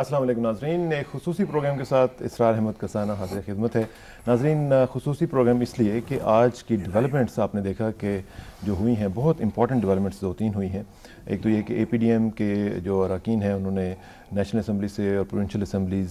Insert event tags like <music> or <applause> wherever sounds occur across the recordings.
असलम नाजरीन एक खसूसी प्रोग्राम के साथ इसरार अहमद कसाना हाजिर खिदमत है नाजरीन खसूसी प्रोग्राम इसलिए कि आज की डेवलपमेंट्स आपने देखा कि जो हुई हैं बहुत इंपॉर्टेंट डेवलपमेंट्स दो तीन हुई हैं एक तो ये कि ए के जो अरकान हैं उन्होंने नेशनल असम्बली से और प्रोविंशल असम्बलीज़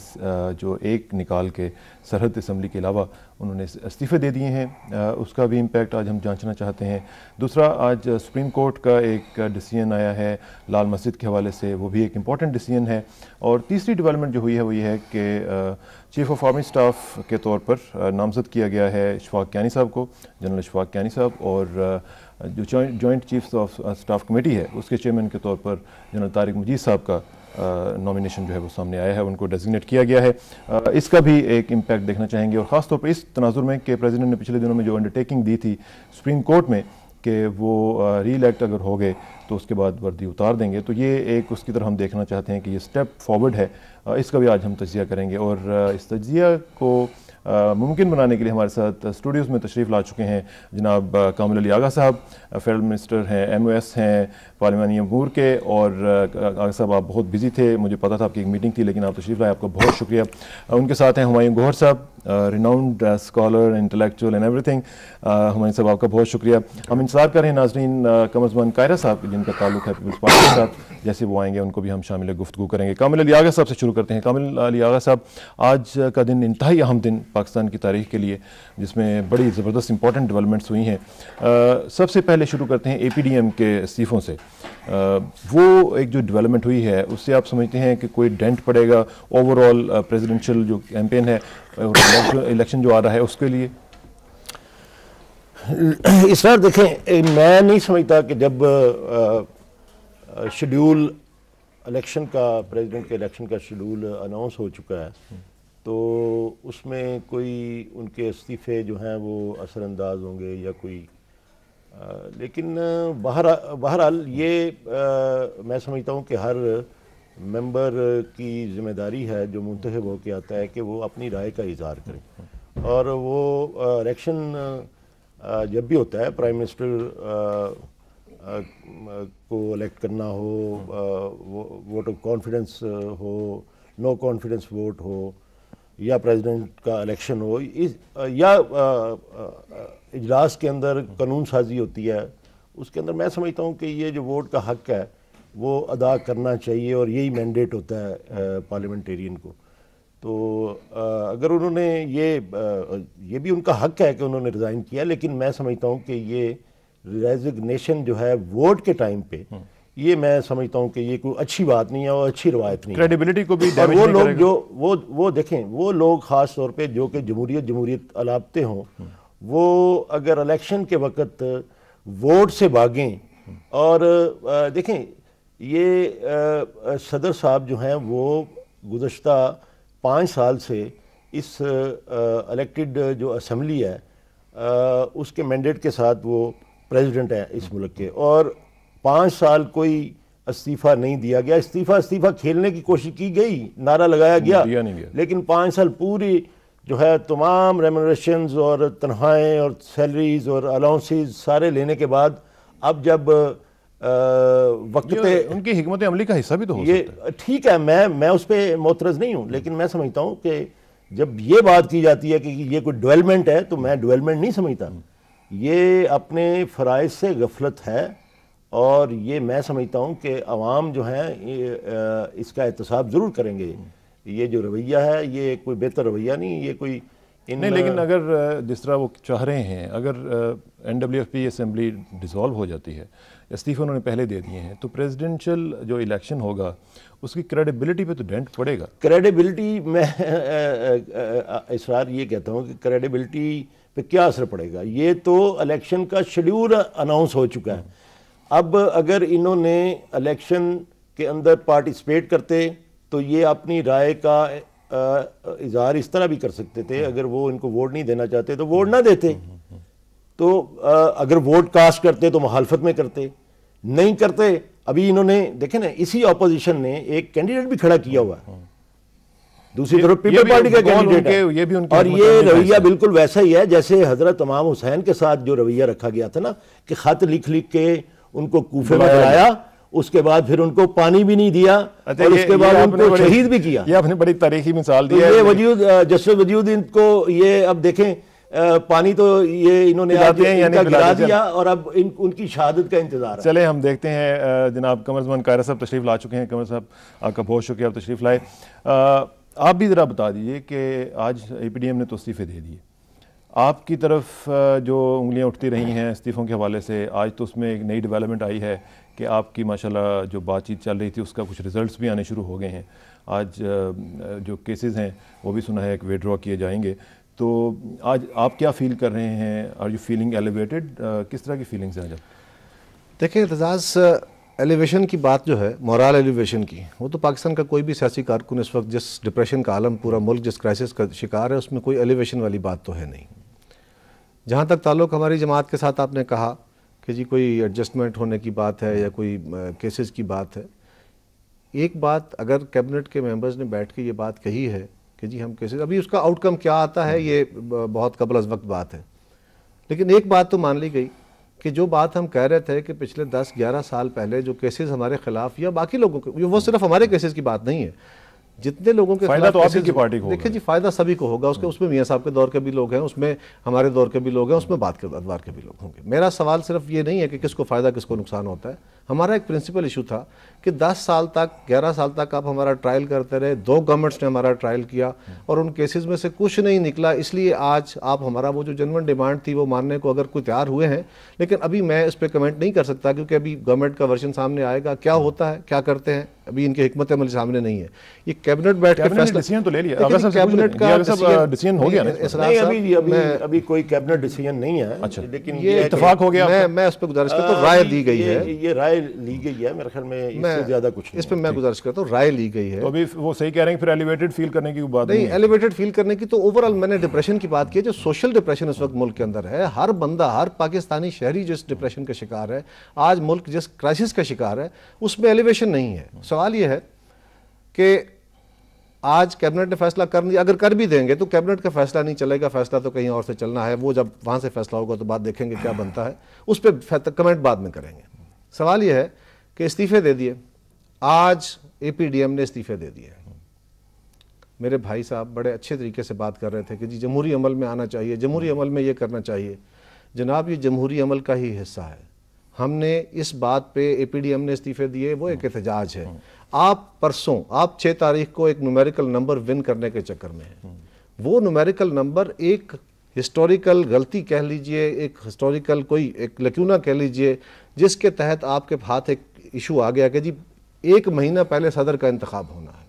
जो एक निकाल के सरहद असम्बली के अलावा उन्होंने इस्तीफ़े दे दिए हैं उसका भी इम्पेक्ट आज हम जांचना चाहते हैं दूसरा आज सुप्रीम कोर्ट का एक डिसीजन आया है लाल मस्जिद के हवाले से वो भी एक इम्पॉर्टेंट डिसीजन है और तीसरी डिवेलपमेंट जो हुई है वो ये है कि चीफ़ ऑफ आर्मी स्टाफ के तौर पर नामजद किया गया है इशफाक क्यानी साहब को जनरल इशफाक क्यानी साहब और जो joint chiefs of staff committee है उसके चेयरमैन के तौर पर जनरल तारिक मजीद साहब का नॉमिनेशन जो है वो सामने आया है उनको डेजिग्नेट किया गया है आ, इसका भी एक इम्पैक्ट देखना चाहेंगे और ख़ासतौर पर इस तनाजुर में कि प्रेसिडेंट ने पिछले दिनों में जो अंडरटेकिंग दी थी सुप्रीम कोर्ट में कि वो री इलेक्ट अगर हो गए तो उसके बाद वर्दी उतार देंगे तो ये एक उसकी तरह हम देखना चाहते हैं कि ये स्टेप फॉरवर्ड है आ, इसका भी आज हम तजिया करेंगे और इस तजिया को मुमकिन बनाने के लिए हमारे साथ स्टूडियोज़ में तशरीफ़ ला चुके हैं जनाब कामिल अली आगा साहब फेडरल मिनिस्टर हैं एम हैं पार्लिमानी अमूर के और आगा साहब आप बहुत बिज़ी थे मुझे पता था आपकी एक मीटिंग थी लेकिन आप तशरीफ़ लाए आपका बहुत शुक्रिया उनके साथ हैं हमायूं गौहर साहब renowned scholar intellectual and everything हमारे साहब आपका बहुत शुक्रिया हम इंतजार कर रहे हैं नाजरीन uh, कमरजमान कायरा साहब जिनका ताल्लुक है पीपल्स पार्टी के साथ जैसे वो आएंगे उनको भी हम शामिल गुफ्तु करेंगे कामिल अली आगा साहब से शुरू करते हैं कामिल अली आगा साहब आज का दिन इंतहाई अहम दिन पाकिस्तान की तारीख के लिए जिसमें बड़ी ज़बरदस्त इंपॉर्टेंट डेवलपमेंट्स हुई हैं uh, सबसे पहले शुरू करते हैं ए पी डी एम के इस्तीफ़ों से आ, uh, वो एक जो डेवलपमेंट हुई है उससे आप समझते हैं कि कोई डेंट पड़ेगा ओवरऑल प्रेजिडेंशल जो कैंपेन है इलेक्शन जो आ रहा है उसके लिए इस बार देखें मैं नहीं समझता कि जब शेड्यूल इलेक्शन का प्रेसिडेंट के इलेक्शन का शेड्यूल अनाउंस हो चुका है तो उसमें कोई उनके इस्तीफ़े जो हैं वो असरानंदाज होंगे या कोई आ, लेकिन बहर बहरहाल ये आ, मैं समझता हूँ कि हर मेंबर uh, की जिम्मेदारी है जो मुंतब के आता है कि वो अपनी राय का इजहार करें और वो इलेक्शन uh, uh, जब भी होता है प्राइम मिनिस्टर को इलेक्ट करना हो वो वोट ऑफ कॉन्फिडेंस हो नो कॉन्फिडेंस वोट हो या प्रेसिडेंट का इलेक्शन हो इस या इजलास के अंदर कानून साजी होती है उसके अंदर मैं समझता हूँ कि ये जो वोट का हक है वो अदा करना चाहिए और यही मैंडेट होता है पार्लियामेंटेरियन को तो आ, अगर उन्होंने ये आ, ये भी उनका हक है कि उन्होंने रिज़ाइन किया लेकिन मैं समझता हूँ कि ये रेजिग्नेशन जो है वोट के टाइम पे हम्म। ये मैं समझता हूँ कि ये कोई अच्छी बात नहीं है और अच्छी रवायत नहीं क्रेडिबिलिटी को भी वो लोग जो वो वो देखें वो लोग ख़ास तौर पर जो कि जमहूरियत जमहूरियत अलापते हों हम्म। वो अगर इलेक्शन के वक्त वोट से भागें हम्म। और देखें ये सदर साहब जो हैं वो गुज्त पाँच साल से इस इलेक्टेड जो असम्बली है आ, उसके मैंडेट के साथ वो प्रेसिडेंट हैं इस मुल्क के और पाँच साल कोई इस्तीफ़ा नहीं दिया गया इस्तीफ़ा इस्तीफ़ा खेलने की कोशिश की गई नारा लगाया गया, दिया नहीं गया। लेकिन पाँच साल पूरी जो है तमाम रेमोरेशन और तनख्वाहें और सैलरीज और अलाउंसेज सारे लेने के बाद अब जब वक्त पे उनकी हमत अमली का हिस्सा भी तो हो ये ठीक है मैं मैं उस पर मोतरज नहीं हूँ लेकिन मैं समझता हूँ कि जब ये बात की जाती है कि ये कोई डेवलपमेंट है तो मैं डेवलपमेंट नहीं समझता ये अपने फ़राइज से गफलत है और ये मैं समझता हूँ कि आवाम जो है इसका एहतसाब ज़रूर करेंगे ये जो रवैया है ये कोई बेहतर रवैया नहीं ये कोई नहीं लेकिन अगर जिस तरह वो चाह रहे हैं अगर N W F P assembly dissolve हो जाती है इस्तीफे उन्होंने पहले दे दिए हैं तो प्रेसिडेंशियल जो इलेक्शन होगा उसकी क्रेडिबिलिटी पे तो डेंट पड़ेगा क्रेडिबिलिटी मैं इसरार ये कहता हूँ कि क्रेडिबिलिटी पे क्या असर पड़ेगा ये तो इलेक्शन का शेड्यूल अनाउंस हो चुका है अब अगर इन्होंने इलेक्शन के अंदर पार्टिसिपेट करते तो ये अपनी राय का इजहार इस तरह भी कर सकते थे अगर वो इनको वोट नहीं देना चाहते तो वोट ना देते तो आ, अगर वोट कास्ट करते तो मुहालफत में करते नहीं करते अभी इन्होंने देखे ना इसी ऑपोजिशन ने एक कैंडिडेट भी खड़ा किया हुआ दूसरी तरफ पीपल पार्टी का कैंडिडेट ये भी और ये रवैया बिल्कुल वैसा ही है जैसे हजरत तमाम हुसैन के साथ जो रवैया रखा गया था ना कि खत लिख लिख के उनको कूफे में गिराया उसके बाद फिर उनको पानी भी नहीं दिया और उसके बाद उनको शहीद भी किया ये आपने बड़ी तारीखी मिसाल दी तो है ये वजीद जस्टिस वजीउद्दीन को ये अब देखें पानी तो ये इन्होंने गिरा दिया और अब इन उनकी शहादत का इंतजार चले हम देखते हैं जनाब कमर जमान कायरा साहब तशरीफ ला चुके हैं कमर साहब आपका बहुत शुक्रिया आप तशरीफ लाए आप भी ज़रा बता दीजिए कि आज ए पी डी एम ने तो इस्तीफ़े दे दिए आपकी तरफ जो उंगलियां उठती रही हैं इस्तीफ़ों के हवाले से आज तो उसमें एक नई डेवलपमेंट आई है कि आपकी माशाल्लाह जो बातचीत चल रही थी उसका कुछ रिज़ल्ट्स भी आने शुरू हो गए हैं आज जो केसेस हैं वो भी सुना है कि विड्रॉ किए जाएंगे तो आज आप क्या फील कर रहे हैं आर यू फीलिंग एलिवेटेड किस तरह की फीलिंग्स हैं आज देखिए एतजाज़ एलिवेशन की बात जो है मोरल एलिवेशन की वो तो पाकिस्तान का कोई भी सियासी कारकुन इस वक्त जिस डिप्रेशन का आलम पूरा मुल्क जिस क्राइसिस का शिकार है उसमें कोई एलिवेशन वाली बात तो है नहीं जहाँ तक ताल्लुक़ हमारी जमात के साथ आपने कहा कि जी कोई एडजस्टमेंट होने की बात है या हाँ। कोई केसेस की बात है एक बात अगर कैबिनेट के मेंबर्स ने बैठ के ये बात कही है कि जी हम केसेस अभी उसका आउटकम क्या आता है हाँ। ये बहुत कबल अज वक्त बात है लेकिन एक बात तो मान ली गई कि जो बात हम कह रहे थे कि पिछले 10-11 साल पहले जो केसेस हमारे खिलाफ या बाकी लोगों के वो सिर्फ हमारे केसेस की बात नहीं है जितने लोगों के फायदा तो आपकी पार्टी को देखिए जी फायदा सभी को होगा उसके हम्म। उसमें मियाँ साहब के दौर के भी लोग हैं उसमें हमारे दौर के भी लोग हैं उसमें बात के अदवार के भी लोग होंगे मेरा सवाल सिर्फ ये नहीं है कि किसको फ़ायदा किसको नुकसान होता है हमारा एक प्रिंसिपल इशू था कि 10 साल तक 11 साल तक आप हमारा ट्रायल करते रहे दो गवर्नमेंट्स ने हमारा ट्रायल किया और उन केसेस में से कुछ नहीं निकला इसलिए आज आप हमारा वो जो जनवन डिमांड थी वो मानने को अगर कोई तैयार हुए हैं लेकिन अभी मैं इस पर कमेंट नहीं कर सकता क्योंकि अभी गवर्नमेंट का वर्जन सामने आएगा क्या होता है क्या करते हैं अभी इनके हमत अमल सामने नहीं है ये कैबिनेट बैठ के फैसला तो ले लिया कैबिनेट का डिसीजन हो गया नहीं अभी अभी अभी कोई कैबिनेट डिसीजन नहीं है अच्छा। लेकिन ये इतफाक हो गया मैं मैं उस पर गुजारिश करता राय दी गई है ये राय ली गई है मेरे ख्याल में इससे ज्यादा कुछ नहीं इस पे मैं गुजारिश करता हूँ राय ली गई है तो अभी वो सही कह रहे हैं फिर एलिवेटेड फील करने की बात नहीं एलिवेटेड फील करने की तो ओवरऑल मैंने डिप्रेशन की बात की जो सोशल डिप्रेशन इस वक्त मुल्क के अंदर है हर बंदा हर पाकिस्तानी शहरी जिस डिप्रेशन का शिकार है आज मुल्क जिस क्राइसिस का शिकार है उसमें एलिवेशन नहीं है सवाल यह है कि आज कैबिनेट ने फैसला कर लिया अगर कर भी देंगे तो कैबिनेट का फैसला नहीं चलेगा फैसला तो कहीं और से चलना है वो जब वहां से फैसला होगा तो बात देखेंगे क्या बनता है उस पर कमेंट बाद में करेंगे सवाल यह है कि इस्तीफे दे दिए आज एपीडीएम ने इस्तीफे दे दिए मेरे भाई साहब बड़े अच्छे तरीके से बात कर रहे थे कि जी जमहूरी अमल में आना चाहिए जमहूरी अमल में ये करना चाहिए जनाब ये जमहूरी अमल का ही हिस्सा है हमने इस बात पे एपीडीएम ने इस्तीफे दिए वो एक एहतजाज है आप परसों आप छः तारीख को एक न्यूमेरिकल नंबर विन करने के चक्कर में हैं वो न्यूमेरिकल नंबर एक हिस्टोरिकल गलती कह लीजिए एक हिस्टोरिकल कोई एक लक्यूना कह लीजिए जिसके तहत आपके हाथ एक इशू आ गया कि जी एक महीना पहले सदर का इंतखब होना है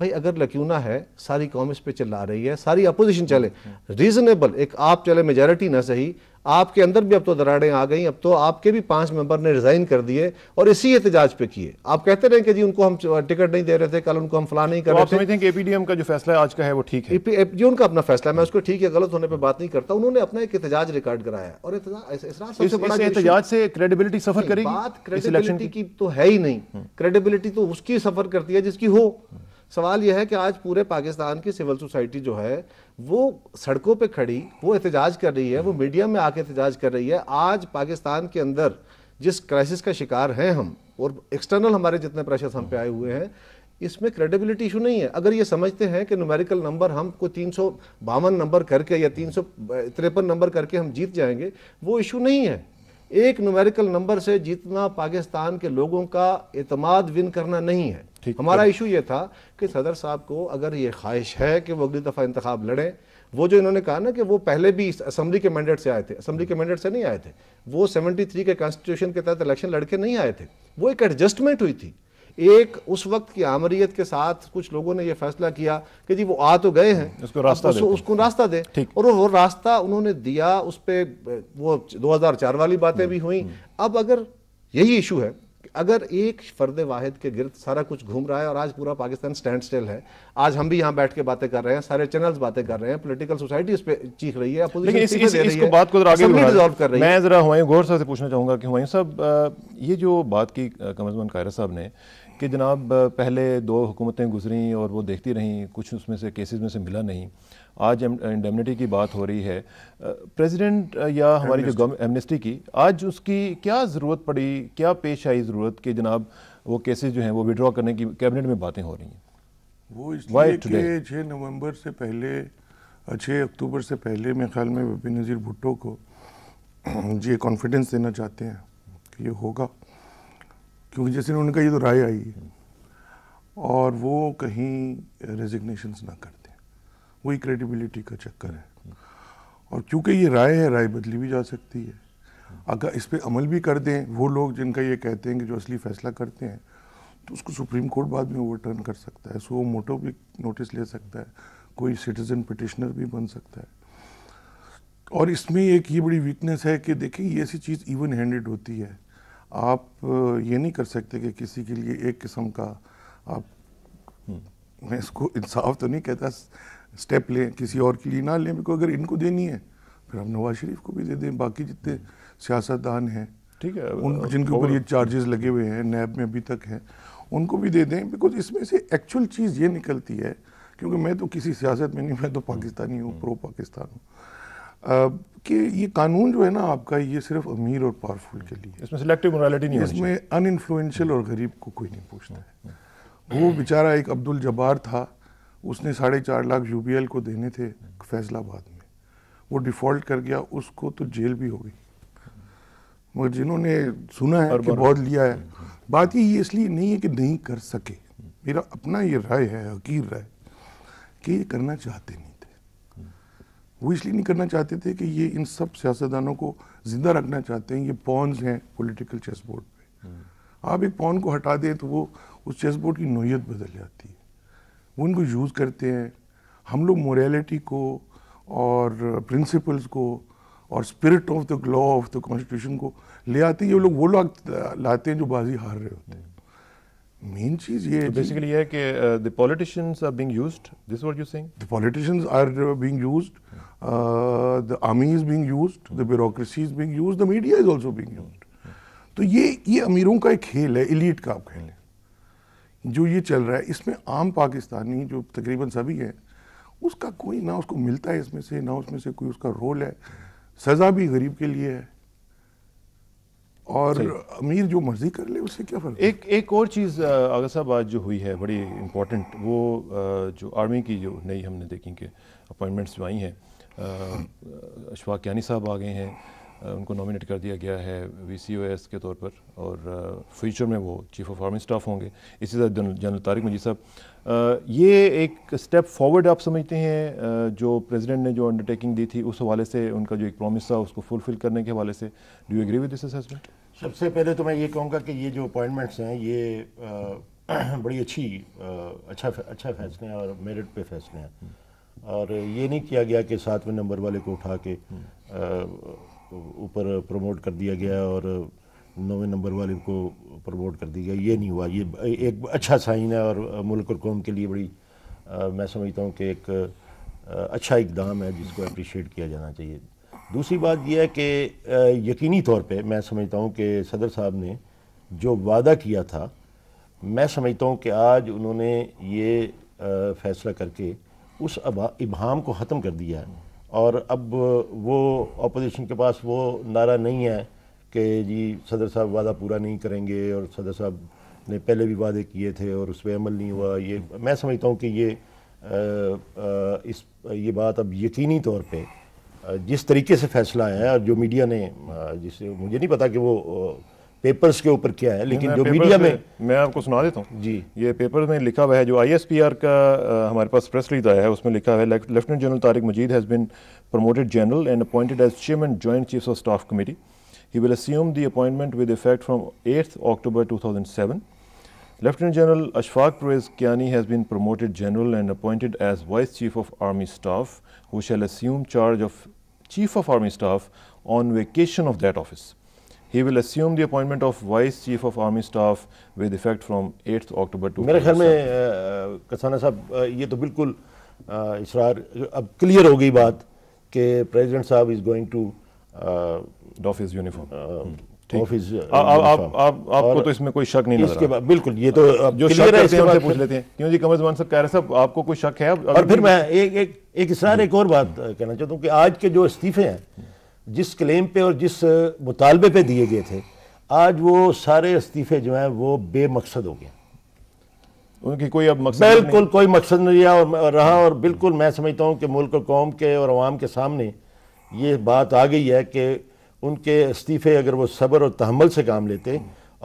भाई अगर लक्यूना है सारी कॉम इस पर चिल्ला रही है सारी अपोजिशन चले रीजनेबल हम्म, हम्म। एक आप चले मेजॉरिटी ना सही आपके अंदर भी अब तो दराड़ें आ गई अब तो आपके भी पांच मेंबर ने रिज़ाइन कर दिए और इसी एहतजाज पे किए आप कहते रहे कि जी उनको हम टिकट नहीं दे रहे थे कल उनको हम फला नहीं कर तो रहे थे कि एपीडीएम का जो फैसला आज का है वो ठीक है जी उनका अपना फैसला मैं उसको ठीक है गलत होने पर बात नहीं करता उन्होंने अपना एक एहतजाज रिकॉर्ड कराया और क्रेडिबिलिटी सफर करेगी बात क्रेडिबिलिटी की तो है ही नहीं क्रेडिबिलिटी हम्म। तो उसकी सफर करती है जिसकी हो सवाल यह है कि आज पूरे पाकिस्तान की सिविल सोसाइटी जो है वो सड़कों पे खड़ी वो एहतजाज कर रही है वो मीडिया में आके एहतजाज कर रही है आज पाकिस्तान के अंदर जिस क्राइसिस का शिकार हैं हम और एक्सटर्नल हमारे जितने प्रेशर्स हम पे आए हुए हैं इसमें क्रेडिबिलिटी इशू नहीं है अगर ये समझते हैं कि न्यूमेरिकल नंबर हम को तीन सौ बावन नंबर करके या तीन सौ तिरपन नंबर करके हम जीत जाएंगे वो इशू नहीं है एक न्यूमेरिकल नंबर से जीतना पाकिस्तान के लोगों का अतमाद विन करना नहीं है हमारा इशू ये था कि सदर साहब को अगर ये ख्वाहिश है कि वो अगली दफ़ा इंतखब लड़ें वो जो इन्होंने कहा ना कि वो पहले भी असम्बली के मैंडेट से आए थे असम्बली के मैंडेट से नहीं आए थे वो 73 के कॉन्स्टिट्यूशन के तहत इलेक्शन लड़के नहीं आए थे वो एक एडजस्टमेंट हुई थी एक उस वक्त की आमरीत के साथ कुछ लोगों ने यह फैसला किया कि जी वो आ तो गए हैं हम्म, उसको रास्ता उसको, उसको रास्ता दे और वो रास्ता उन्होंने दिया उस पर वो चार वाली बातें हम्म, भी हुई हम्म। अब अगर यही इशू है अगर एक फर्द वाहिद के गिरद सारा कुछ घूम रहा है और आज पूरा पाकिस्तान स्टैंड स्टिल है आज हम भी यहाँ बैठ के बातें कर रहे हैं सारे चैनल्स बातें कर रहे हैं पॉलिटिकल सोसाइटी इस पे चीख रही है लेकिन इस, इस, इसको बात को आगे कर रही मैं जरा हुमायूं गौर साहब से पूछना चाहूंगा कि हुमायूं साहब ये जो बात की कमरजमन कायरा साहब ने कि जनाब पहले दो हुकूमतें गुजरी और वो देखती रहीं कुछ उसमें से केसेस में से मिला नहीं आज इंडेमनिटी की बात हो रही है प्रेसिडेंट या हमारी जो गवर्नमेंट एमनेस्टी की आज उसकी क्या ज़रूरत पड़ी क्या पेश आई ज़रूरत कि जनाब वो केसेस जो हैं वो विड्रॉ करने की कैबिनेट में बातें हो रही हैं वो इसलिए छः नवंबर से पहले छः अक्टूबर से पहले मेरे ख्याल में बबी नज़ीर भुट्टो को <clears throat> ये कॉन्फिडेंस देना चाहते हैं कि ये होगा क्योंकि जैसे उनका ये तो राय आई है और वो कहीं रेजिग्नेशन ना करते वही क्रेडिबिलिटी का चक्कर है और क्योंकि ये राय है राय बदली भी जा सकती है अगर इस पर अमल भी कर दें वो लोग जिनका ये कहते हैं कि जो असली फैसला करते हैं तो उसको सुप्रीम कोर्ट बाद में ओवरटर्न कर सकता है सो वो मोटो भी नोटिस ले सकता है कोई सिटीज़न पटिशनर भी बन सकता है और इसमें एक ये बड़ी वीकनेस है कि देखें ये ऐसी चीज़ इवन हैंडेड होती है आप ये नहीं कर सकते कि किसी के लिए एक किस्म का आप हम्म। मैं इसको इंसाफ तो नहीं कहता स्टेप लें किसी और के लिए ना लें बिकॉज अगर इनको देनी है फिर हम नवाज शरीफ को भी दे दें बाकी जितने हम्म। सियासतदान हैं ठीक है उन जिनके ऊपर ये चार्जेस लगे हुए हैं नैब में अभी तक हैं उनको भी दे दें बिकॉज इसमें से एक्चुअल चीज़ ये निकलती है क्योंकि मैं तो किसी सियासत में नहीं मैं तो हम्म। पाकिस्तानी हूँ प्रो पाकिस्तान हूँ कि ये कानून जो है ना आपका ये सिर्फ अमीर और पावरफुल के लिए इसमें सिलेक्टिव मोरालिटी नहीं इसमें इन्फ्लुएंशियल और गरीब को कोई नहीं पूछता है हम्म, हम्म। वो बेचारा एक अब्दुल जबार था उसने साढ़े चार लाख यू को देने थे फैसलाबाद में वो डिफ़ॉल्ट कर गया उसको तो जेल भी हो गई मगर जिन्होंने सुना है कि बहुत लिया है हम्म, बात ये, ये इसलिए नहीं है कि नहीं कर सके मेरा अपना ये राय है हकीर राय कि ये करना चाहते नहीं वो इसलिए नहीं करना चाहते थे कि ये इन सब सियासतदानों को ज़िंदा रखना चाहते हैं ये पॉन्स हैं पॉलिटिकल चेस बोर्ड पर आप एक पॉन को हटा दें तो वो उस चेस बोर्ड की नोयत बदल जाती है वो उनको यूज़ करते हैं हम लोग मोरेलिटी को और प्रिंसिपल्स को और spirit of the law of the constitution को ले आते हैं ये लोग वो लोग लाते हैं जो बाजी हार रहे होते हैं मेन चीज ये है बेसिकली ये है कि the politicians are being used this what you saying the politicians are being used the army is being used the bureaucracy is being used the media is also being used तो ये ये अमीरों का एक खेल है एलीट का आप खेल है जो ये चल रहा है इसमें आम पाकिस्तानी जो तकरीबन सभी हैं उसका कोई ना उसको मिलता है इसमें से ना उसमें से कोई उसका रोल है सज़ा भी गरीब के लिए है और अमीर जो मर्जी कर ले उससे क्या फर्क एक एक और चीज़ आगा साहब आज जो हुई है बड़ी इम्पोर्टेंट वो जो आर्मी की जो नई हमने देखी कि अपॉइंटमेंट्स जो आई हैं अशफाक यानी साहब आ गए हैं उनको नॉमिनेट कर दिया गया है वी के तौर पर और फ्यूचर में वो चीफ ऑफ आर्मी स्टाफ होंगे इसी तरह जनरल तारिक मजीद साहब ये एक स्टेप फॉरवर्ड आप समझते हैं जो प्रेसिडेंट ने जो अंडरटेकिंग दी थी उस हवाले से उनका जो एक प्रॉमिस था उसको फुलफिल करने के हवाले से do agree with this assessment सबसे पहले तो मैं ये कहूँगा कि ये जो अपॉइंटमेंट्स हैं ये आ, <clears throat> बड़ी अच्छी आ, अच्छा अच्छा फैसले हैं और मेरिट पे फैसले हैं और ये नहीं किया गया कि सातवें नंबर वाले को उठा के हम्म। ऊपर प्रमोट कर दिया गया और नौवे नंबर वाले को प्रमोट कर दिया गया ये नहीं हुआ ये एक अच्छा साइन है और मुल्क और कौम के लिए बड़ी आ, मैं समझता हूँ कि एक आ, अच्छा इकदाम है जिसको अप्रिशिएट किया जाना चाहिए दूसरी बात यह है कि यकीनी तौर पे मैं समझता हूँ कि सदर साहब ने जो वादा किया था मैं समझता हूँ कि आज उन्होंने ये आ, फैसला करके उस इबहम को ख़त्म कर दिया है और अब वो अपोजिशन के पास वो नारा नहीं है कि जी सदर साहब वादा पूरा नहीं करेंगे और सदर साहब ने पहले भी वादे किए थे और उस पर अमल नहीं हुआ ये मैं समझता हूँ कि ये आ, आ, इस ये बात अब यकीनी तौर पे जिस तरीके से फैसला आया और जो मीडिया ने जिसे मुझे नहीं पता कि वो पेपर्स के ऊपर किया है लेकिन जो मीडिया में मैं आपको सुना देता हूँ जी ये पेपर में लिखा हुआ है जो आईएसपीआर का आ, हमारे पास प्रेस रिलीज आया है उसमें लिखा हुआ है lieutenant general Tariq Majid has been promoted general and appointed as chairman joint chief of staff committee he will assume the appointment with effect from eighth October to lieutenant general Ashfaq Pervez Kayani has been promoted general and appointed as vice chief of army staff who shall assume charge of chief of army staff on vacation of that office he will assume the appointment of vice chief of army staff with effect from 8th October to मेरे ख्याल में कसाना साहब ये तो बिल्कुल इसरार अब clear हो गई बात कि प्रेसिडेंट साहब is going to doff his uniform office आप आप आपको तो इसमें कोई शक नहीं बिल्कुल ये तो हाँ, जो शक है इसके पूछ लेते हैं क्यों जी कमर कह रहे साहब आपको कोई शक है और फिर मैं एक एक एक एक और बात कहना चाहता हूँ कि आज के जो इस्तीफे हैं जिस क्लेम पे और जिस मुतालबे पे दिए गए थे आज वो सारे इस्तीफ़े जो हैं वो बेमकसद हो गए उनकी कोई अब मकसद बिल्कुल कोई मकसद नहीं रहा और रहा और बिल्कुल मैं समझता हूँ कि मुल्क और कौम के और आवाम के सामने ये बात आ गई है कि उनके इस्तीफ़े अगर वो सब्र और तहमल से काम लेते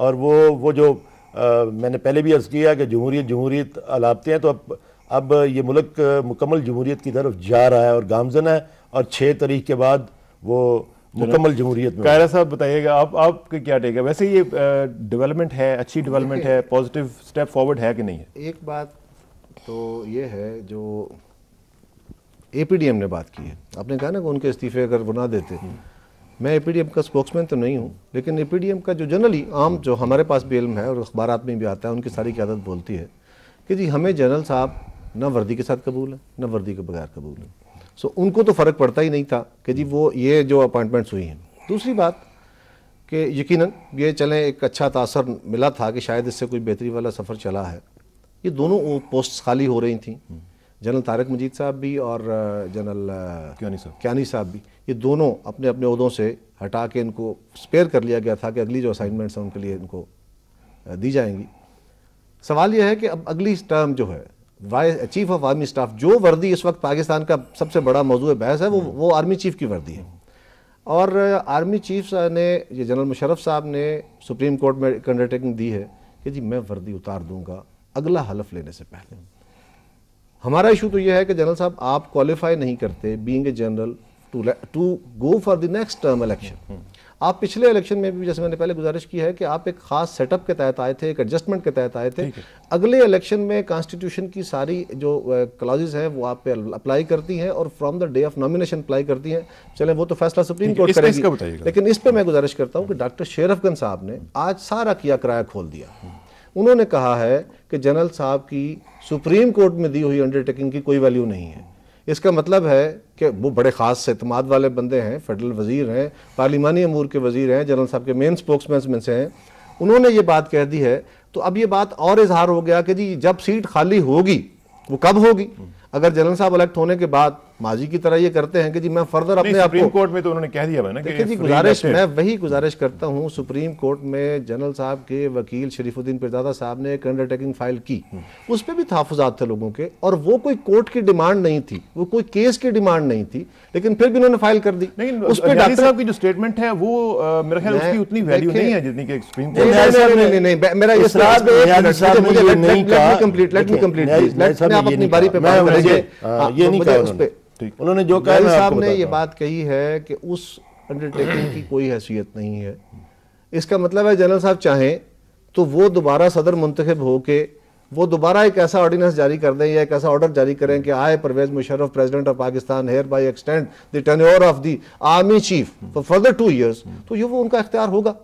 और वो वो जो आ, मैंने पहले भी अर्ज़ किया कि जमहूरियत जमहूरीत अलापते हैं तो अब अब ये मुल्क मुकम्मल जमहूरीत की तरफ जा रहा है और गामजन है और छः तारीख के बाद वो मुकम्मल जमहूरियत में कायरा साहब बताइएगा आप आपके क्या टेक है वैसे ये डेवलपमेंट है अच्छी डेवलपमेंट है पॉजिटिव स्टेप फॉरवर्ड है कि नहीं है एक बात तो ये है जो एम ने बात की है आपने कहा ना कि उनके इस्तीफे अगर वो ना देते हम्म। मैं एम का स्पोक्समैन तो नहीं हूँ लेकिन एम का जो जनरली आम जो हमारे पास भी इल्म है और अखबार में भी आता है उनकी सारी क्यादत बोलती है कि जी हमें जनरल साहब ना वर्दी के साथ कबूल है ना वर्दी के बगैर कबूल है सो उनको तो फ़र्क पड़ता ही नहीं था कि जी वो ये जो अपॉइंटमेंट्स हुई हैं दूसरी बात कि यकीन ये चलें एक अच्छा तासर मिला था कि शायद इससे कोई बेहतरी वाला सफ़र चला है ये दोनों पोस्ट खाली हो रही थी हम्म। जनरल तारक मजीद साहब भी और जनरल क्यानी साहब क्यानी साहब भी ये दोनों अपने अपने उहदों से हटा के इनको स्पेयर कर लिया गया था कि अगली जो असाइनमेंट्स हैं उनके लिए इनको दी जाएंगी सवाल यह है कि अब अगली टर्म जो है चीफ ऑफ आर्मी स्टाफ जो वर्दी इस वक्त पाकिस्तान का सबसे बड़ा मौजू बहस है वो वो आर्मी चीफ की वर्दी है और आर्मी uh, चीफ ने ये जनरल मुशरफ साहब ने सुप्रीम कोर्ट में एक अंडरटेकिंग दी है कि जी मैं वर्दी उतार दूंगा अगला हलफ लेने से पहले हमारा इशू तो ये है कि जनरल साहब आप क्वालिफाई नहीं करते being a general to go for the next term election आप पिछले इलेक्शन में भी जैसे मैंने पहले गुजारिश की है कि आप एक खास सेटअप के तहत आए थे एक एडजस्टमेंट के तहत आए थे अगले इलेक्शन में कॉन्स्टिट्यूशन की सारी जो क्लाजेज हैं वो आप पे अप्लाई करती हैं और from the day of nomination apply करती हैं चले वो तो फैसला सुप्रीम कोर्ट करेगी लेकिन इस पर मैं गुजारिश करता हूँ कि डॉक्टर शेरफगन साहब ने आज सारा किया किराया खोल दिया उन्होंने कहा है कि जनरल साहब की सुप्रीम कोर्ट में दी हुई अंडरटेकिंग की कोई वैल्यू नहीं है इसका मतलब है कि वो बड़े ख़ास अतमाद वाले बंदे हैं फेडरल वजीर हैं पार्लिमानी अमूर के वजीर हैं जनरल साहब के मेन स्पोक्समैन में से हैं उन्होंने ये बात कह दी है तो अब ये बात और इजहार हो गया कि जी जब सीट खाली होगी वो कब होगी अगर जनरल साहब इलेक्ट होने के बाद माजी की तरह ये करते हैं कि जी मैं फर्दर अपने आप सुप्रीम कोर्ट में तो उन्होंने कह दिया ना कि जी गुजारिश मैं वही गुजारिश करता हूँ सुप्रीम कोर्ट में जनरल साहब के वकील शरीफुद्दीन पिरदादा साहब ने एक अंडरटेकिंग फाइल की उस पर भी तहफात थे लोगों के और वो कोई कोर्ट की डिमांड नहीं थी वो कोई केस की डिमांड नहीं थी लेकिन फिर भी उन्होंने फाइल कर दी उस पर डॉक्टर साहब की जो स्टेटमेंट है वो मेरे ख्याल उसकी उतनी वैल्यू नहीं है जितनी कि सुप्रीम कोर्ट नहीं नहीं मेरा ये सवाल मुझे let me complete let me complete please let आप अपनी बारी पे बात हाँ, ये नहीं कहा उन्होंने जो कहा साहब ने ये बात कही है कि उस अंडरटेकिंग की कोई हैसियत नहीं है इसका मतलब है जनरल साहब चाहें तो वो दोबारा सदर मुंतखब हो के वो दोबारा एक ऐसा ऑर्डिनेंस जारी कर दें या एक ऐसा ऑर्डर जारी करें कि I Pervez Musharraf president of Pakistan hereby extend the of the army chief for further two years तो ये वो उनका इख्तियार होगा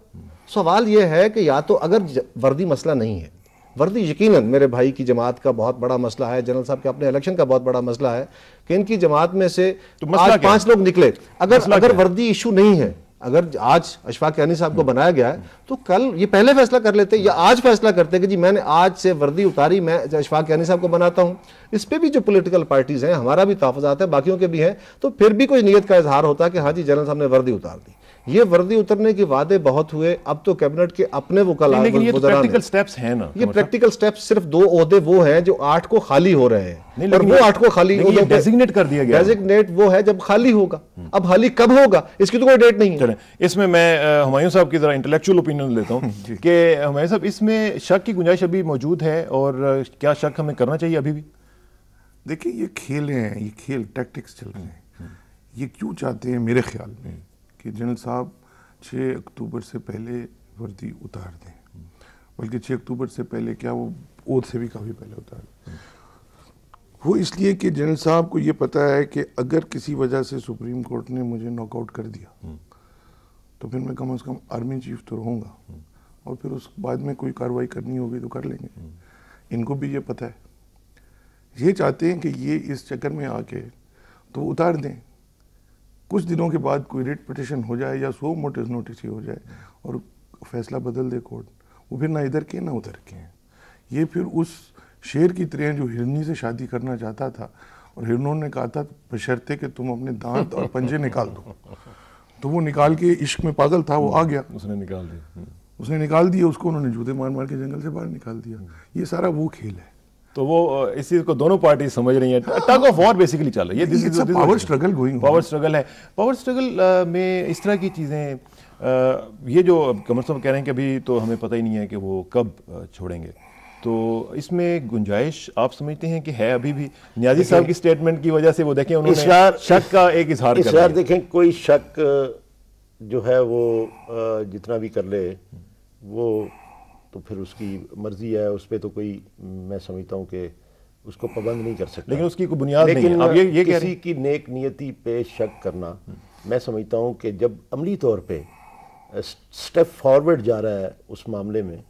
सवाल ये है कि या तो अगर वर्दी मसला नहीं है वर्दी यकीन मेरे भाई की जमात का बहुत बड़ा मसला है जनरल साहब के अपने इलेक्शन का बहुत बड़ा मसला है कि इनकी जमात में से तो आज पांच लोग निकले अगर अगर वर्दी इशू नहीं है अगर आज अशफाक यानी साहब को बनाया गया है तो कल ये पहले फैसला कर लेते या आज फैसला करते कि जी मैंने आज से वर्दी उतारी मैं अशफाक यानी साहब को बनाता हूं इस पे भी जो पोलिटिकल पार्टीज़ हैं हमारा भी तहफात है बाकियों के भी हैं तो फिर भी कोई नीयत का इजहार होता है कि हाँ जी जनरल साहब ने वर्दी उतार दी ये वर्दी उतरने के वादे बहुत हुए अब तो कैबिनेट के अपने वो कल लेकिन प्रैक्टिकल स्टेप्स हैं ना ये प्रैक्टिकल स्टेप्स सिर्फ दो ओहदे वो हैं जो आठ को खाली हो रहे हैं और वो आठ को खाली डेजिग्नेट कर दिया गया डेजिग्नेट वो है जब खाली होगा अब खाली कब होगा इसकी तो कोई डेट नहीं है इसमें मैं हमायूं साहब की जरा इंटेलेक्चुअल ओपिनियन लेता हूँ <laughs> कि हमायूं साहब इसमें शक की गुंजाइश अभी मौजूद है और क्या शक हमें करना चाहिए अभी भी देखिए ये खेल हैं ये खेल टैक्टिक्स चल रहे हैं ये क्यों चाहते हैं मेरे ख्याल में कि जनरल साहब 6 अक्टूबर से पहले वर्दी उतार दें बल्कि 6 अक्टूबर से पहले क्या वो ओद से भी काफ़ी पहले उतार दें वो इसलिए कि जनरल साहब को ये पता है कि अगर किसी वजह से सुप्रीम कोर्ट ने मुझे नॉकआउट कर दिया तो फिर मैं कम अज़ कम आर्मी चीफ तो रहूँगा और फिर उस बाद में कोई कार्रवाई करनी होगी तो कर लेंगे इनको भी ये पता है ये चाहते हैं कि ये इस चक्कर में आके तो उतार दें कुछ दिनों के बाद कोई रिट पिटिशन हो जाए या सो मोटिस नोटिस ही हो जाए और फैसला बदल दे कोर्ट वो फिर ना इधर के ना उधर के हैं ये फिर उस शेर की तरह जो हिरनी से शादी करना चाहता था और हिरनों ने कहा था बशर्ते कि तुम अपने दांत और पंजे निकाल दो तो वो निकाल के इश्क में पागल था वो आ गया हम्म, उसने निकाल दिया हम्म। उसने निकाल दिया उसको उन्होंने जूते मार मार के जंगल से बाहर निकाल दिया ये सारा वो खेल है तो वो इस चीज को दोनों पार्टी समझ रही है टग ऑफ वॉर बेसिकली चल रही है this power struggle power struggle है पावर स्ट्रगल में इस तरह की चीज़ें ये जो कमर साहब कह रहे हैं कि अभी तो हमें पता ही नहीं है कि वो कब छोड़ेंगे तो इसमें गुंजाइश आप समझते हैं कि है अभी भी न्याजी साहब की स्टेटमेंट की वजह से वो देखें उन्होंने शक का एक इजहार इजहार देखें कोई शक जो है वो जितना भी कर ले वो तो फिर उसकी मर्जी है उस पर तो कोई मैं समझता हूँ कि उसको पाबंद नहीं कर सकता लेकिन उसकी कोई बुनियाद नहीं है। ये, ये किसी की नेक नियति पे शक करना मैं समझता हूँ कि जब अमली तौर पे स्टेप फॉरवर्ड जा रहा है उस मामले में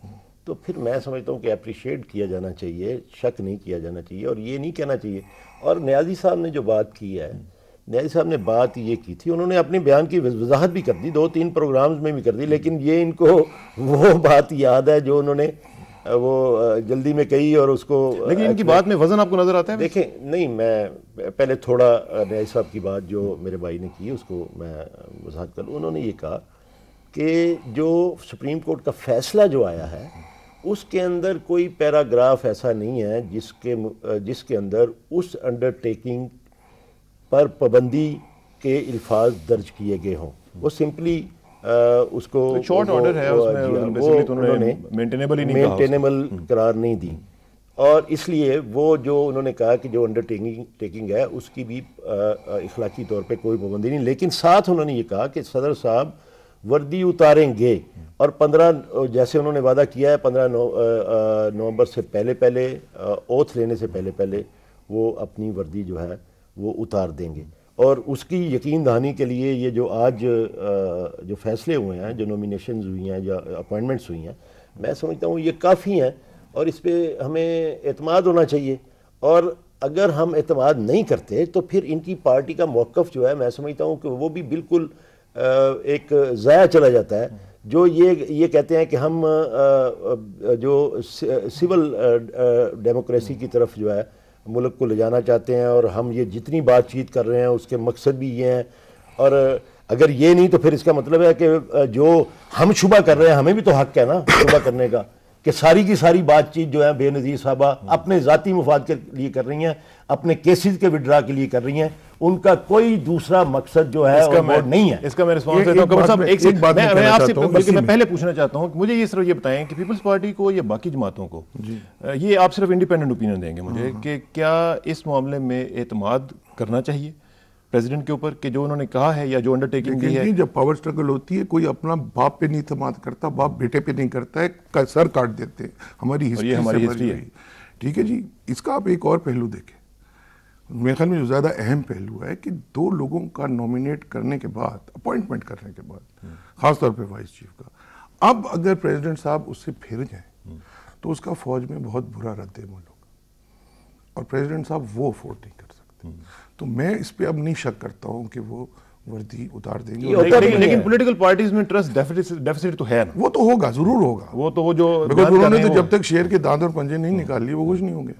तो फिर मैं समझता हूँ कि अप्रिशिएट किया जाना चाहिए शक नहीं किया जाना चाहिए और ये नहीं कहना चाहिए और न्याजी साहब ने जो बात की है न्याय साहब ने बात ये की थी उन्होंने अपने बयान की वजाहत भी कर दी दो तीन प्रोग्राम्स में भी कर दी लेकिन ये इनको वो बात याद है जो उन्होंने वो जल्दी में कही और उसको लेकिन इनकी बात में वजन आपको नज़र आता है देखें नहीं मैं पहले थोड़ा न्याय साहब की बात जो मेरे भाई ने की उसको मैं वजाहत कर लूँ उन्होंने ये कहा कि जो सुप्रीम कोर्ट का फैसला जो आया है उसके अंदर कोई पैराग्राफ ऐसा नहीं है जिसके जिसके अंदर उस अंडरटेकिंग पर पाबंदी के अल्फाज दर्ज किए गए हों वो सिंपली आ, उसको शॉर्ट तो ऑर्डर है उसमें तो उन्होंने मेंटेनेबल ही नहीं हम्म। करार नहीं दी और इसलिए वो जो उन्होंने कहा कि जो अंडरटेकिंग टेकिंग है उसकी भी इखलाकी तौर पे कोई पाबंदी नहीं लेकिन साथ उन्होंने ये कहा कि सदर साहब वर्दी उतारेंगे और पंद्रह जैसे उन्होंने वादा किया है पंद्रह नवंबर से पहले पहले ओथ लेने से पहले पहले वो अपनी वर्दी जो है वो उतार देंगे और उसकी यकीन दहानी के लिए ये जो आज जो फैसले हुए हैं जो नॉमिनेशन हुई हैं या अपॉइंटमेंट्स हुई हैं मैं समझता हूँ ये काफ़ी हैं और इस पर हमें अतमाद होना चाहिए और अगर हम अतमाद नहीं करते तो फिर इनकी पार्टी का मौक़ जो है मैं समझता हूँ कि वो भी बिल्कुल एक ज़ाया चला जाता है जो ये ये कहते हैं कि हम जो सिविल डेमोक्रेसी की तरफ जो है मुल्क को ले जाना चाहते हैं और हम ये जितनी बातचीत कर रहे हैं उसके मकसद भी ये हैं और अगर ये नहीं तो फिर इसका मतलब है कि जो हम शुबा कर रहे हैं हमें भी तो हक है ना शुबा करने का कि सारी की सारी बातचीत जो है बेनज़ीर साहबा अपने ज़ाती मफाद के लिए कर रही हैं अपने केसेस के विड्रा के लिए कर रही हैं उनका कोई दूसरा मकसद जो है इसका मैं, नहीं है इसका मैं रिस्पॉन्स देता हूं एक एक बात मैं, मैं आपसे बल्कि मैं पहले पूछना चाहता हूं मुझे ये सिर्फ ये बताएं कि पीपल्स पार्टी को या बाकी जमातों को ये आप सिर्फ इंडिपेंडेंट ओपिनियन देंगे मुझे हाँ, हाँ। कि क्या इस मामले में एतमाद करना चाहिए प्रेसिडेंट के ऊपर कि जो उन्होंने कहा है या जो अंडरटेकिंग दी है जब पावर स्ट्रगल होती है कोई अपना बाप पे नहीं थमात करता बाप बेटे पे नहीं करता है सर काट देते हैं हमारी हिस्ट्री हमारी हिस्ट्री है ठीक है जी इसका आप एक और पहलू देखें मेरे ख्याल में जो ज़्यादा अहम पहलू है कि दो लोगों का नॉमिनेट करने के बाद अपॉइंटमेंट करने के बाद हम्म। खासतौर पर वाइस चीफ का अब अगर प्रेजिडेंट साहब उससे फिर जाए हम्म। तो उसका फौज में बहुत बुरा रद्द है और प्रेसिडेंट साहब वो अफोर्ड नहीं कर सकते सकते तो मैं इस पर अब नहीं शक करता हूँ कि वो वर्दी उतार देंगे लेकिन पॉलिटिकल पार्टीज में ट्रस्ट डेफिसिट तो है ना वो तो होगा जरूर होगा वो तो वो जो उन्होंने तो जब तक शेर के दांत और पंजे नहीं निकाल लिए वो कुछ नहीं होंगे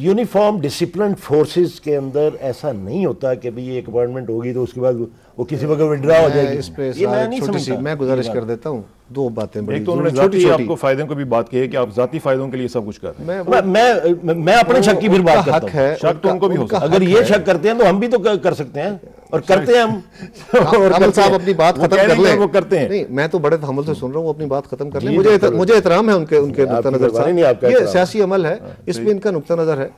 यूनिफॉर्म डिसिप्लिन फोर्सेस के अंदर ऐसा नहीं होता कि भाई ये एक अपॉइंटमेंट होगी तो उसके बाद वो किसी वक्त विड्रा हो जाएगी मैं गुजारिश कर देता हूँ दो बातें बड़ी एक तो उन्होंने छोटी आपको फायदों को भी बात की है कि आप जाती फायदों के लिए सब कुछ कर मैं वो, मैं मैं अपने शक की फिर बात करता हूं। है शक तो उनको भी हो सकता अगर ये शक करते हैं तो हम भी तो कर सकते हैं और करते हैं हम <laughs> और कल साहब अपनी बात खत्म कर ले वो करते हैं नहीं मैं तो बड़े तहमुल से सुन रहा हूँ अपनी बात खत्म कर ले मुझे तो मुझे एहतराम है उनके उनके नुकता नजर ये सियासी अमल है हाँ, इसमें इनका नुकता नजर है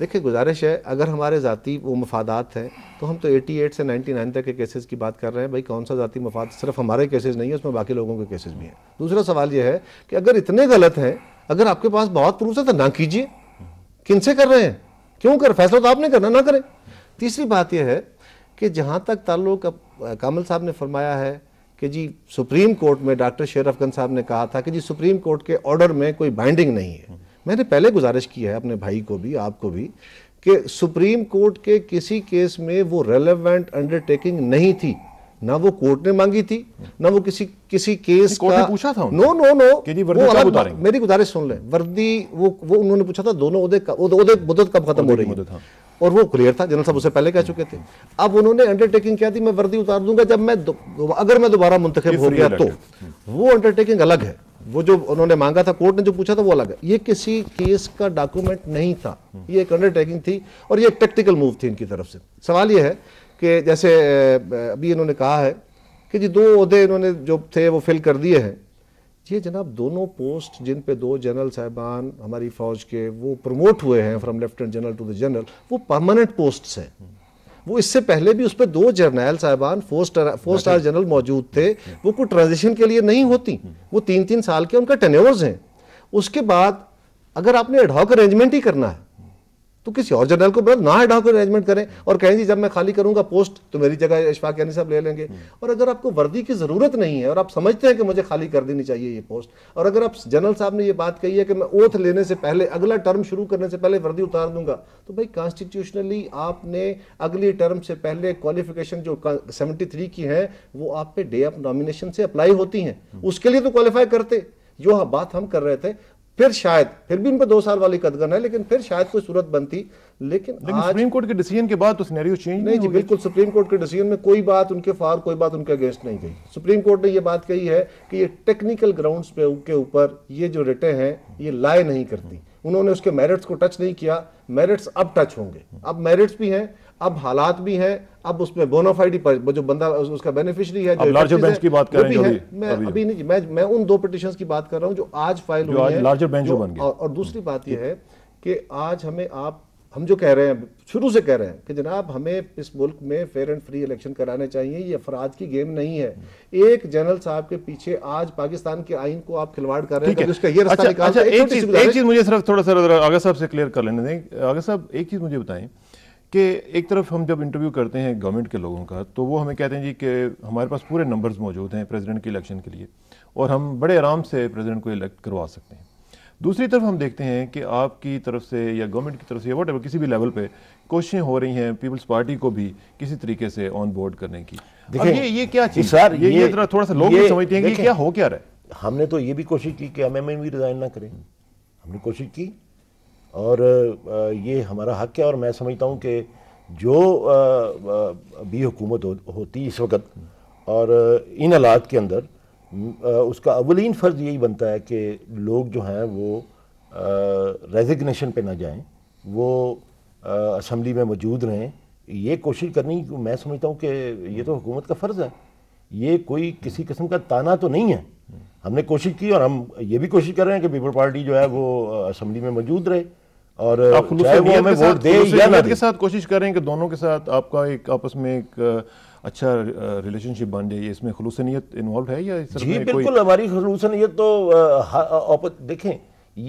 देखिए गुजारिश है अगर हमारे ज़ाती वो मफादात हैं तो हम तो 88 से 99 तक के केसेस की बात कर रहे हैं भाई कौन सा जाति मफाद सिर्फ हमारे केसेस नहीं है उसमें बाकी लोगों के केसेस भी हैं दूसरा सवाल ये है कि अगर इतने गलत हैं अगर आपके पास बहुत प्रूफ है तो ना कीजिए किन से कर रहे हैं क्यों कर फैसला तो आपने करना ना करें तीसरी बात यह है कि जहाँ तक ताल्लुक कामल साहब ने फरमाया है कि जी सुप्रीम कोर्ट में डॉक्टर शेर अफगन साहब ने कहा था कि जी सुप्रीम कोर्ट के ऑर्डर में कोई बाइंडिंग नहीं है मैंने पहले गुजारिश की है अपने भाई को भी आपको भी कि सुप्रीम कोर्ट के किसी केस में वो रेलेवेंट अंडरटेकिंग नहीं थी ना वो कोर्ट ने मांगी थी ना वो किसी किसी केस कोर्ट का ने पूछा था नो नो नो मेरी गुजारिश सुन लें वर्दी वो वो उन्होंने पूछा था दोनों उदय मुदत कब खत्म हो रही है हाँ। और वो क्लियर था जनरल साहब उससे पहले कह चुके थे अब उन्होंने अंडरटेकिंग क्या थी मैं वर्दी उतार दूंगा जब मैं अगर मैं दोबारा मुंतखब हो गया तो वो अंडरटेकिंग अलग है वो जो उन्होंने मांगा था कोर्ट ने जो पूछा था वो अलग है ये किसी केस का डॉक्यूमेंट नहीं था ये एक अंडरटेकिंग थी और ये एक टेक्टिकल मूव थी इनकी तरफ से सवाल ये है कि जैसे अभी इन्होंने कहा है कि जी दो अहदे इन्होंने जो थे वो फिल कर दिए हैं ये जनाब दोनों पोस्ट जिन पे दो जनरल साहबान हमारी फ़ौज के वो प्रमोट हुए हैं from lieutenant general to the general वो परमानेंट पोस्ट्स हैं वो इससे पहले भी उस पर दो जर्नैल साहबान फोर स्टार स्टार जनरल मौजूद थे वो कोई ट्रांजेक्शन के लिए नहीं होती वो तीन तीन साल के उनका टेन्योर्स हैं उसके बाद अगर आपने एडहॉक अरेंजमेंट ही करना है तो किसी और जनरल को बोला ना हटा अरेंजमेंट करें और कहें जी जब मैं खाली करूंगा पोस्ट तो मेरी जगह इशफाक यानी साहब ले लेंगे और अगर आपको वर्दी की ज़रूरत नहीं है और आप समझते हैं कि मुझे खाली कर देनी चाहिए ये पोस्ट और अगर आप जनरल साहब ने ये बात कही है कि मैं ओथ लेने से पहले अगला टर्म शुरू करने से पहले वर्दी उतार दूंगा तो भाई कॉन्स्टिट्यूशनली आपने अगली टर्म से पहले क्वालिफिकेशन जो सेवेंटी थ्री की है वो आप पे डे ऑफ नॉमिनेशन से अप्लाई होती हैं उसके लिए तो क्वालिफाई करते जो हाँ बात हम कर रहे थे फिर शायद फिर भी इन पर दो साल वाली कदगन है लेकिन फिर शायद कोई सूरत बनती लेकिन, लेकिन आज, सुप्रीम कोर्ट के डिसीजन के बाद तो सिनेरियो चेंज नहीं, नहीं जी बिल्कुल सुप्रीम कोर्ट के डिसीजन में कोई बात उनके फार कोई बात उनके अगेंस्ट नहीं गई सुप्रीम कोर्ट ने यह बात कही है कि ये टेक्निकल ग्राउंड पे के ऊपर ये जो रिटे हैं ये लाए नहीं करती उन्होंने उसके मेरिट्स को टच नहीं किया मेरिट्स अब टच होंगे अब मेरिट्स भी हैं अब हालात भी हैं अब उसमें बोनोफाइडी जो बंदा उसका बेनिफिशरी है जो लार्जर बेंच की बात कर रहे हैं मैं अभी, नहीं मैं मैं उन दो पिटिशन की बात कर रहा हूँ जो आज फाइल हुई है लार्जर बेंच बन गया और दूसरी बात यह है कि आज हमें आप हम जो कह रहे हैं शुरू से कह रहे हैं कि जनाब हमें इस मुल्क में फेयर एंड फ्री इलेक्शन कराने चाहिए ये अफराद की गेम नहीं है एक जनरल साहब के पीछे आज पाकिस्तान के आइन को आप खिलवाड़ कर रहे हैं उसका ये रास्ता अच्छा, अच्छा, एक चीज मुझे सिर्फ थोड़ा सा आगे साहब से क्लियर कर लेने दें आगे साहब एक चीज मुझे बताएं कि एक तरफ हम जब इंटरव्यू करते हैं गवर्नमेंट के लोगों का तो वो हमें कहते हैं जी कि हमारे पास पूरे नंबर्स मौजूद हैं प्रेसिडेंट के इलेक्शन के लिए और हम बड़े आराम से प्रेसिडेंट को इलेक्ट करवा सकते हैं दूसरी तरफ हम देखते हैं कि आपकी तरफ से या गवर्नमेंट की तरफ से या वट किसी भी लेवल पे कोशिशें हो रही हैं पीपल्स पार्टी को भी किसी तरीके से ऑन बोर्ड करने की देखिए ये ये क्या चीज़ सर ये, ये, ये थोड़ा सा लोग ये, समझते हैं कि क्या हो क्या रहा है हमने तो ये भी कोशिश की कि एम भी रिज़ाइन ना करें हमने कोशिश की और ये हमारा हक है और मैं समझता हूँ कि जो भी हुकूमत हो, होती इस वक्त और इन हालात के अंदर उसका अवलिन फ़र्ज़ यही बनता है कि लोग जो हैं वो रेजिग्नेशन पे ना जाएं वो असम्बली में मौजूद रहें ये कोशिश करनी मैं समझता हूँ कि ये तो हुकूमत का फ़र्ज़ है ये कोई किसी किस्म का ताना तो नहीं है हमने कोशिश की और हम ये भी कोशिश कर रहे हैं कि पीपल पार्टी जो है वो असम्बली में मौजूद रहे और हमें वोट दे या ना के साथ कोशिश करें कि दोनों के साथ आपका एक आपस में एक अच्छा रिलेशनशिप बन जाए इसमें खलूस नीयत इन्वॉल्व है या जी बिल्कुल हमारी खलूस नीयत तो देखें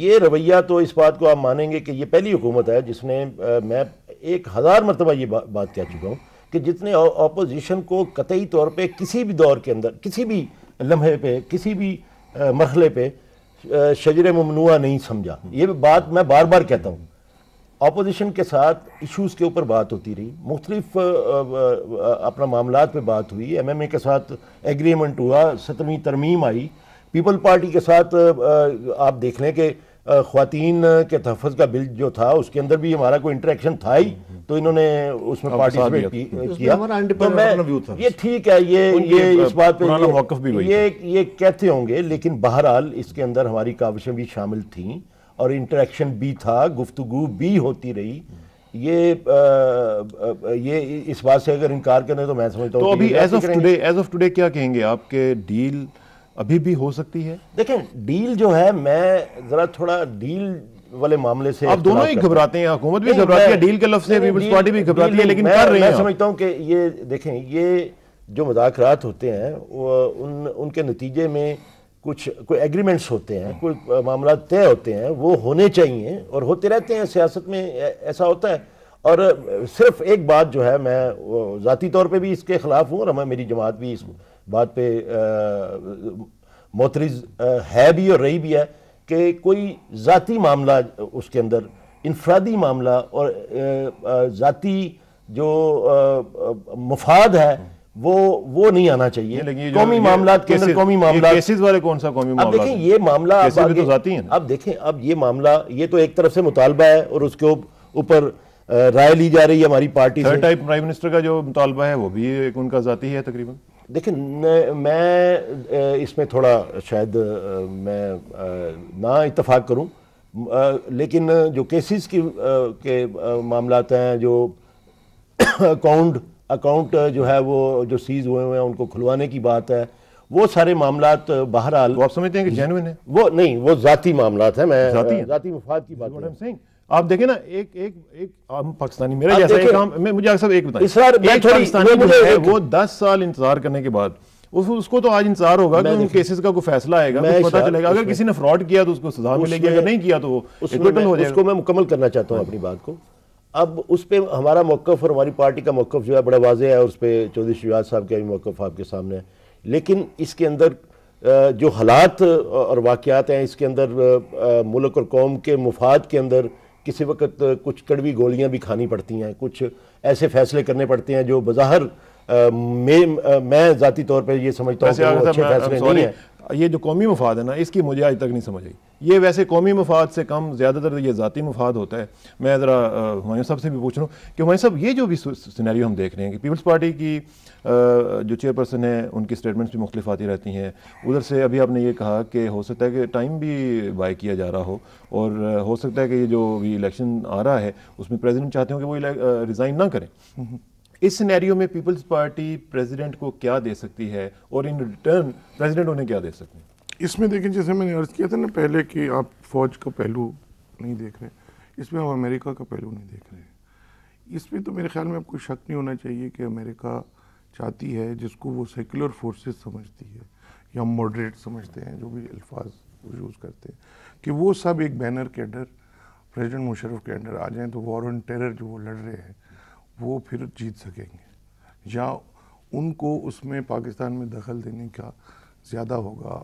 ये रवैया तो इस बात को आप मानेंगे कि ये पहली हुकूमत है जिसने मैं एक हज़ार मरतबा ये बा, बात कह चुका हूँ कि जितने अपोजिशन को कतई तौर पर किसी भी दौर के अंदर किसी भी लम्हे पे किसी भी मरहले पर शजर ममनुआ नहीं समझा ये बात मैं बार बार कहता हूँ अपोजिशन के साथ इशूज़ के ऊपर बात होती रही मुख्तलिफ अपना मामला पे बात हुई एम एम ए के साथ एग्रीमेंट हुआ सत्रहवीं तरमीम आई पीपल पार्टी के साथ आप देख लें कि खातन के तहफ़ का बिल जो था उसके अंदर भी हमारा कोई इंटरेक्शन था ही तो इन्होंने उसमें पार्टिसिपेट तो। किया तो मैं ये ठीक है ये ये इस बात पे ये ये कहते होंगे लेकिन बहरहाल इसके अंदर हमारी काविशें भी शामिल थीं और इंटरेक्शन भी था गुफ्तु भी होती रही ये आ, ये इस बात से अगर इनकार करें तो मैं समझता हूँ तो अभी as of today as of today क्या कहेंगे आपके डील अभी भी हो सकती है देखें डील जो है मैं जरा थोड़ा डील वाले मामले से आप दोनों ही घबराते हैं हुकूमत भी घबराती है डील के लफ्ज से पीपल्स पार्टी भी घबराती है लेकिन कर रही हैं मैं समझता हूं कि ये देखें ये जो मुदाखरात होते हैं उन उनके नतीजे में कुछ कोई एग्रीमेंट्स होते हैं कोई मामला तय होते हैं वो होने चाहिए और होते रहते हैं सियासत में ऐसा होता है और सिर्फ एक बात जो है मैं ज़ाती तौर पे भी इसके ख़िलाफ़ हूँ और हमें मेरी जमात भी इस बात पे मोतरीज है भी और रही भी है कि कोई ज़ाती मामला उसके अंदर इनफरादी मामला और ज़ाती जो मफाद है वो वो नहीं आना चाहिए कौमी मामला के अंदर कौमी मामला केसेस वाले कौन सा कौमी मामला अब देखें ये मामला अब तो जाती हैं अब देखें अब ये मामला ये तो एक तरफ से मुतालबा है और उसके ऊपर राय ली जा रही है हमारी party third time prime minister का जो मुतालबा है वो भी एक उनका जाती है तकरीबन देखिए मैं इसमें थोड़ा शायद मैं ना इतफाक़ करूं लेकिन जो केसेस की के मामला हैं जो अकाउंट अकाउंट जो है वो जो सीज हुए हुए हैं उनको खुलवाने की बात है वो सारे मामला बहरहाल तो आप समझते हैं कि जेनुइन है वो नहीं वो ज़ाती मामला है मैं ज़ाती मफाद की बात आप देखें ना एक एक एक हम पाकिस्तानी मेरा जैसा एक काम मैं मुझे अक्सर एक बताएं पाकिस्तानी जो है वो दस साल इंतजार करने के बाद उस, उसको तो आज इंतजार होगा कि उन केसेस का कोई फैसला आएगा मैं पता चलेगा अगर किसी ने फ्रॉड किया तो उसको सजा मिलेगी अगर नहीं किया तो हो उसको मैं मुकम्मल करना चाहता हूँ हाँ। अपनी बात को अब उस पर हमारा मौकफ और हमारी पार्टी का मौकफ जो है बड़ा वाज है उस पर चौधरी शिवराज साहब का भी मौकफ आपके सामने है लेकिन इसके अंदर जो हालात और वाकियात हैं इसके अंदर मुल्क और कौम के मुफाद के अंदर किसी वक्त कुछ कड़वी गोलियां भी खानी पड़ती हैं कुछ ऐसे फैसले करने पड़ते हैं जो बज़ाहर मैं मैं ज़ाती तौर पर ये समझता हूँ अच्छे फैसले नहीं है ये जो कौमी मफाद है ना इसकी मुझे आज तक नहीं समझ आई ये वैसे कौमी मफाद से कम ज़्यादातर ये ज़ाती मफाद होता है मैं ज़रा हमारे साहब से भी पूछ रहा हूँ कि हमारे साहब ये जो भी सिनेरियो हम देख रहे हैं कि पीपल्स पार्टी की जो चेयरपर्सन है उनकी स्टेटमेंट्स भी मुख्तफ आती रहती हैं उधर से अभी आपने ये कहा कि हो सकता है कि टाइम भी बाय किया जा रहा हो और हो सकता है कि ये जो भी इलेक्शन आ रहा है उसमें प्रेजिडेंट चाहते हो कि वो रिज़ाइन ना करें हम्म, हम्म। इस सिनेरियो में पीपल्स पार्टी प्रेसिडेंट को क्या दे सकती है और इन रिटर्न प्रेसिडेंट उन्हें क्या दे सकते हैं इसमें देखें जैसे मैंने अर्ज़ किया था ना पहले कि आप फौज का पहलू नहीं देख रहे इसमें हम अमेरिका का पहलू नहीं देख रहे इसमें तो मेरे ख्याल में आपको शक नहीं होना चाहिए कि अमेरिका चाहती है जिसको वो सेकुलर फोर्सेस समझती है या मॉडरेट समझते हैं जो भी अल्फाज यूज़ करते हैं कि वो सब एक बैनर के अंडर प्रेजिडेंट मुशरफ के अंडर आ जाएं तो वॉर ऑन टेरर जो वो लड़ रहे हैं वो फिर जीत सकेंगे या उनको उसमें पाकिस्तान में दखल देने का ज़्यादा होगा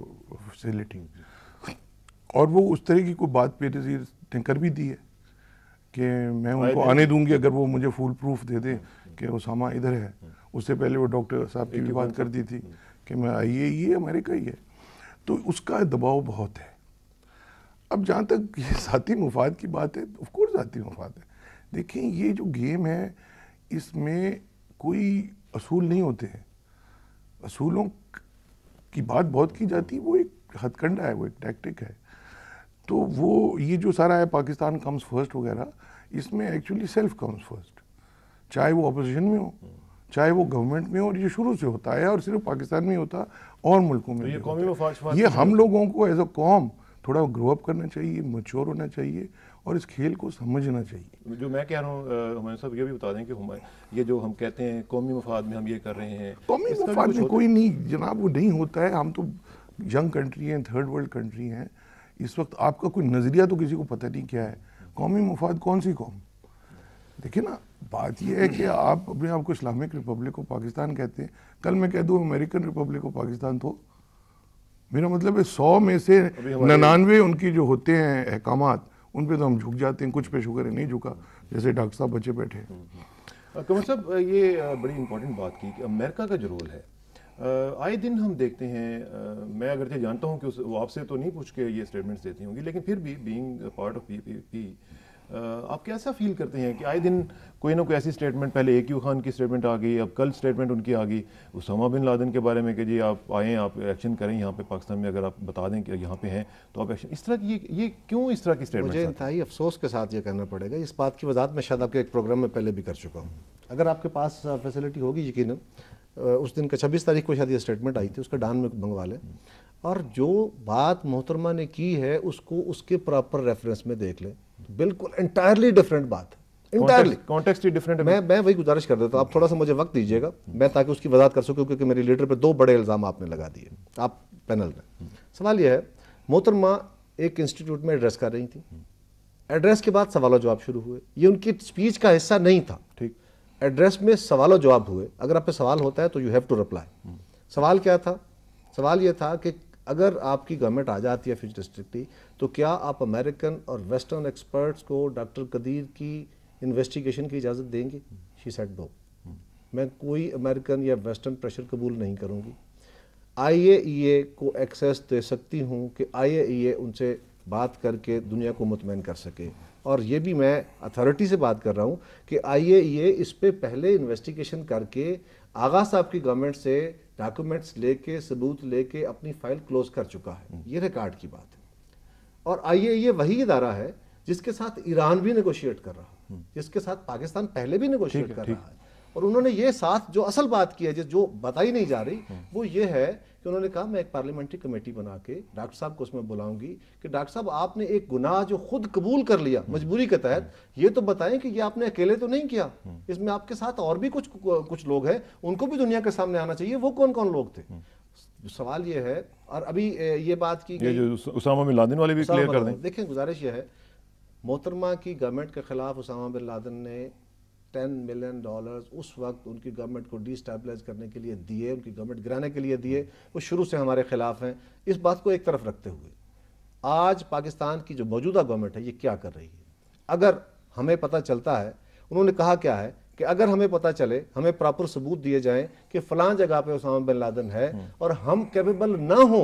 फैसिलिटी और वो उस तरह की कोई बात पे नज़ीर ने कर भी दी है कि मैं उनको आने दूंगी अगर वो मुझे फुल प्रूफ दे दें कि उसामा इधर है उससे पहले वो डॉक्टर साहब की भी बात कर दी थी कि मैं आइए ये अमेरिका ही है तो उसका दबाव बहुत है अब जहाँ तक ये ज़ाती <laughs> मफाद की बात है ऑफकोर्स तो ज़ाती मफाद है देखें ये जो गेम है इसमें कोई असूल नहीं होते हैं असूलों की बात बहुत की जाती है वो एक हथकंडा है वो एक टैक्टिक है तो वो ये जो सारा है पाकिस्तान कम्स फर्स्ट वगैरह इसमें एक्चुअली सेल्फ कम्स फर्स्ट चाहे वो अपोजिशन में हो चाहे वो गवर्नमेंट में हो ये शुरू से होता है और सिर्फ पाकिस्तान में होता और मुल्कों में तो ये, ये हम लोगों को एज अ कॉम थोड़ा ग्रो अप करना चाहिए मच्योर होना चाहिए और इस खेल को समझना चाहिए जो मैं कह रहा हूँ हमारे साहब ये भी बता दें कि हम ये जो हम कहते हैं कौमी मफाद में हम ये कर रहे हैं कौमी मफाद में कोई नहीं जनाब वो नहीं होता है हम तो यंग कंट्री हैं थर्ड वर्ल्ड कंट्री हैं इस वक्त आपका कोई नज़रिया तो किसी को पता नहीं क्या है कौमी मफाद कौन सी कौम देखिए ना बात यह है कि आप अपने आप को इस्लामिक रिपब्लिक को पाकिस्तान कहते हैं कल मैं कह दूँ अमेरिकन रिपब्लिक को पाकिस्तान तो मेरा मतलब है सौ में से ननानवे उनकी जो होते हैं अहकाम उन पे तो हम झुक जाते हैं कुछ पे शुगर है नहीं झुका जैसे डॉक्टर साहब बचे बैठे कमर साहब ये बड़ी इंपॉर्टेंट बात की कि अमेरिका का जो रोल है आए दिन हम देखते हैं मैं अगरचे जानता हूँ कि उस आपसे तो नहीं पूछ के ये स्टेटमेंट्स देती होंगी लेकिन फिर भी बींग पार्ट ऑफ पी आप कैसा फील करते हैं कि आए दिन कोई ना कोई ऐसी स्टेटमेंट पहले ए क्यू खान की स्टेटमेंट आ गई अब कल स्टेटमेंट उनकी आ गई उसामा बिन लादेन के बारे में कि जी आप आएँ आप एक्शन करें यहाँ पे पाकिस्तान में अगर आप बता दें कि यहाँ पे हैं तो आप एक्शन इस तरह की ये ये क्यों इस तरह की स्टेटमेंट मुझे इंतहाई अफसोस के साथ ये करना पड़ेगा इस बात की वजह मैं शायद आपके एक प्रोग्राम में पहले भी कर चुका हूँ अगर आपके पास फैसिलिटी होगी यकीन उस दिन का छब्बीस तारीख को शायद ये स्टेटमेंट आई थी उसका डान में मंगवा लें और जो बात मोहतरमा ने की है उसको उसके प्रॉपर रेफरेंस में देख लें बिल्कुल इंटायरली डिफरेंट बात इंटायरली कॉन्टेक्स्ट ही डिफरेंट मैं मैं वही गुजारिश कर देता हूँ आप थोड़ा सा मुझे वक्त दीजिएगा मैं ताकि उसकी वजाहत कर सकूँ क्योंकि मेरे लीडर पर दो बड़े इल्ज़ाम आपने लगा दिए आप पैनल में सवाल यह है मोहतरमा एक इंस्टीट्यूट में एड्रेस कर रही थी एड्रेस के बाद सवाल जवाब शुरू हुए ये उनकी स्पीच का हिस्सा नहीं था ठीक एड्रेस में सवाल जवाब हुए अगर आप पे सवाल होता है तो यू हैव टू रिप्लाई सवाल क्या था सवाल ये था कि अगर आपकी गवर्नमेंट आ जाती है फिज डिस्ट्रिक्टली तो क्या आप अमेरिकन और वेस्टर्न एक्सपर्ट्स को डॉक्टर कदीर की इन्वेस्टिगेशन की इजाज़त देंगे शी सेट दो मैं कोई अमेरिकन या वेस्टर्न प्रेशर कबूल नहीं करूँगी आई e को एक्सेस दे सकती हूँ कि आई e उनसे बात करके दुनिया को मुतमिन कर सके और ये भी मैं अथॉरिटी से बात कर रहा हूँ कि आई e इस पर पहले इन्वेस्टिगेशन करके आगा साहब की गवर्नमेंट से डॉक्यूमेंट्स लेके सबूत लेके अपनी फाइल क्लोज कर चुका है ये रिकॉर्ड की बात है और आइए ये वही इदारा है जिसके साथ ईरान भी नेगोशिएट कर रहा है हम्म। जिसके साथ पाकिस्तान पहले भी नेगोशिएट कर रहा है और उन्होंने ये साथ जो असल बात की है जो बताई नहीं जा रही हम्म। वो ये है कि उन्होंने कहा मैं एक पार्लियामेंट्री कमेटी बना के डॉक्टर साहब को उसमें बुलाऊंगी कि डॉक्टर साहब आपने एक गुनाह जो खुद कबूल कर लिया हम्म। मजबूरी के तहत ये तो बताएं कि ये आपने अकेले तो नहीं किया इसमें आपके साथ और भी कुछ कुछ लोग हैं उनको भी दुनिया के सामने आना चाहिए वो कौन कौन लोग थे जो सवाल ये है और अभी ये बात की ये जो उसामा बिन लादेन वाले भी क्लियर कर दें देखें गुजारिश ये है मोहतरमा की गवर्नमेंट के ख़िलाफ़ उसामा बिन लादेन ने टेन मिलियन डॉलर्स उस वक्त उनकी गवर्नमेंट को डिस्टेबलाइज करने के लिए दिए उनकी गवर्नमेंट गिराने के लिए दिए वो शुरू से हमारे ख़िलाफ़ हैं इस बात को एक तरफ रखते हुए आज पाकिस्तान की जो मौजूदा गवर्नमेंट है ये क्या कर रही है अगर हमें पता चलता है उन्होंने कहा क्या है कि अगर हमें पता चले हमें प्रॉपर सबूत दिए जाए कि फलां जगह पे उसामा बिन लादन है हम्म। और हम कैपेबल ना हो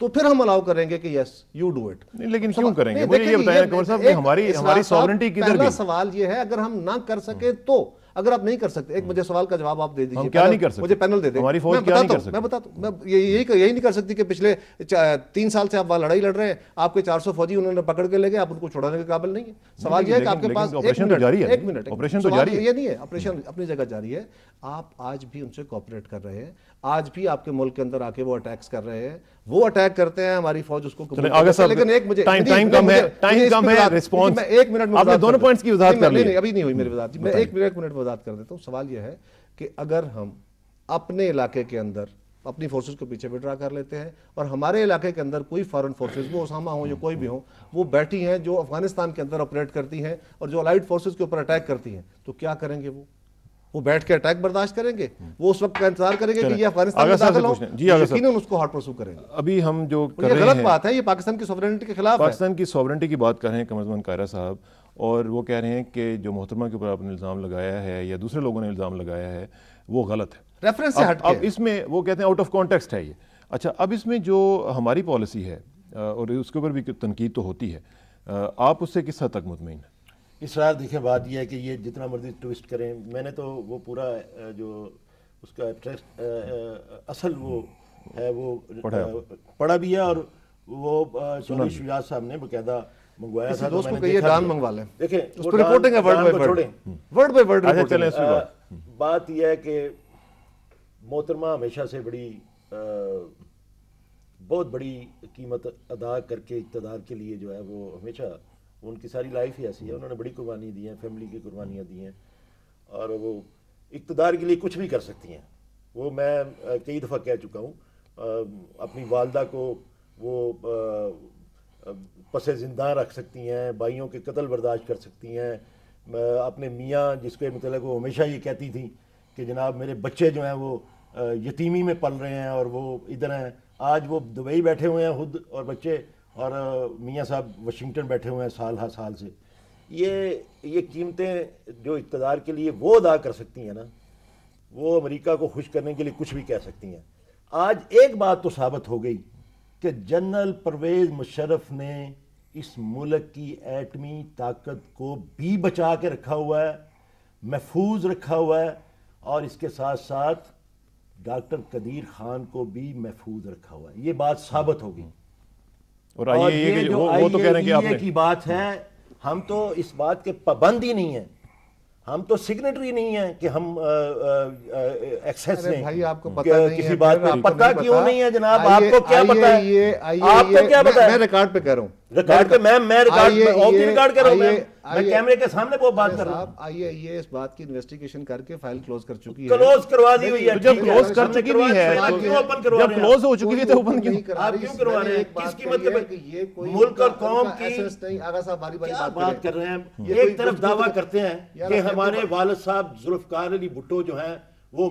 तो फिर हम अलाउ करेंगे कि यस यू डू इट लेकिन तो क्यों करेंगे मुझे ये बताया साहब हमारी हमारी सॉवरेंटी किधर गई सवाल ये है अगर हम ना कर सके हम्म। तो अगर आप नहीं कर सकते एक हम्म। मुझे सवाल का जवाब आप दे दीजिए क्या नहीं कर सकते मुझे पैनल दे दे हमारी फौज मैं बताता हूँ मैं बताता हूँ मैं यही यही नहीं कर सकती कि पिछले तीन साल से आप वहां लड़ाई लड़ रहे हैं आपके 400 फौजी उन्होंने पकड़ के ले गए आप उनको छोड़ाने के काबिल नहीं है सवाल यह है कि आपके पास ऑपरेशन तो जारी है एक मिनट ऑपरेशन तो जारी है ये नहीं है ऑपरेशन अपनी जगह जारी है आप आज भी उनसे कॉपरेट कर रहे हैं आज भी आपके मुल्क के अंदर आके वो अटैक्स कर रहे हैं वो अटैक करते हैं हमारी फौज उसको लेकिन एक मुझे टाइम टाइम कम है टाइम कम है रिस्पांस मैं एक मिनट में आपने दोनों पॉइंट्स की वजाहत कर ली नहीं अभी नहीं हुई मेरी वजाहत मैं एक मिनट मिनट में वजाहत कर देता हूं सवाल यह है कि अगर हम अपने इलाके के अंदर अपनी फोर्सेस को पीछे विड्रा कर लेते हैं और हमारे इलाके के अंदर कोई फॉरेन फोर्सेस वो ओसामा हो या कोई भी हो वो बैठी हैं जो अफगानिस्तान के अंदर ऑपरेट करती हैं और जो अलाइड फोर्सेस के ऊपर अटैक करती हैं तो क्या करेंगे वो वो बैठ के अटैक बर्दाश्त करेंगे वो उस वक्त का इंतजार करेंगे कि ये अफगानिस्तान में उसको हार्ड प्रसू करेंगे अभी हम जो कर रहे गलत बात है ये पाकिस्तान की सॉवरेनिटी के खिलाफ पाकिस्तान की सॉवरेनिटी की बात कर रहे हैं कमरजमान कायरा साहब और वो कह रहे हैं कि जो मोहतरमा के ऊपर आपने इल्ज़ाम लगाया है या दूसरे लोगों ने इल्ज़ाम लगाया है वो गलत है रेफरेंस से हट अब इसमें वो कहते हैं आउट ऑफ कॉन्टेक्स्ट है ये अच्छा अब इसमें जो हमारी पॉलिसी है और उसके ऊपर भी तनकीद तो होती है आप उससे किस हद तक मुतमिन है इसरार देखें बात यह है कि ये जितना मर्जी ट्विस्ट करें मैंने तो वो पूरा जो उसका असल वो है वो पढ़ा, पढ़ा भी है और वो चौधरी शुजात साहब ने बकायदा मंगवाया था तो दोस्त तो मैंने देखा मंगवा लें देखें उसको रिपोर्टिंग है word by word word by word अच्छा चलें इसमें बात बात यह है कि मोहतरमा हमेशा से बड़ी बहुत बड़ी कीमत अदा करके इकतदार के लिए जो है वो हमेशा उनकी सारी लाइफ ही ऐसी है हम्म। उन्होंने बड़ी कुर्बानी दी है फैमिली की कुर्बानियाँ दी हैं और वो इकतदार के लिए कुछ भी कर सकती हैं वो मैं कई दफ़ा कह चुका हूँ अपनी वालदा को वो पसे जिंदा रख सकती हैं भाइयों के कत्ल बर्दाश्त कर सकती हैं अपने मियाँ जिसके मतलब वो हमेशा ये कहती थी कि जनाब मेरे बच्चे जो हैं वो यतीमी में पल रहे हैं और वो इधर हैं आज वो दुबई बैठे हुए हैं खुद और बच्चे और मियाँ साहब वाशिंगटन बैठे हुए हैं साल हर साल से ये ये कीमतें जो इकतदार के लिए वो अदा कर सकती हैं ना वो अमेरिका को खुश करने के लिए कुछ भी कह सकती हैं आज एक बात तो साबित हो गई कि जनरल परवेज़ मुशरफ ने इस मुल्क की एटमी ताकत को भी बचा के रखा हुआ है महफूज रखा हुआ है और इसके साथ साथ डॉक्टर कदीर खान को भी महफूज रखा हुआ है ये बात साबित गई और, ये, ये, ये, वो, वो तो कह रहे हैं कि आपने की बात है हम तो इस बात के पाबंद ही नहीं है हम तो सिग्नेटरी नहीं है कि हम एक्सेस नहीं भाई आपको पता नहीं किसी बात तो पता क्यों नहीं है जनाब आपको क्या पता है आपको क्या पता है मैं रिकॉर्ड पे कह रहा हूँ रिकॉर्ड पे मैम मैं रिकॉर्ड ऑफ द रिकॉर्ड कर रहा हूं मैम मैं कैमरे के सामने वो बात कर रहा हूं आइए आइए इस बात की इन्वेस्टिगेशन करके फाइल क्लोज कर चुकी है क्लोज करवा दी हुई है जब क्लोज कर चुकी हुई है तो क्यों ओपन करवा रहे जब क्लोज हो चुकी थी तो ओपन क्यों आप क्यों करवा रहे हैं किस कीमत पे ये कोई मुल्क और कौम की नहीं आगा साहब बारी बारी बात कर रहे हैं एक तरफ तो दावा करते हैं कि हमारे वालिद साहब जुल्फकार अली भुट्टो जो हैं वो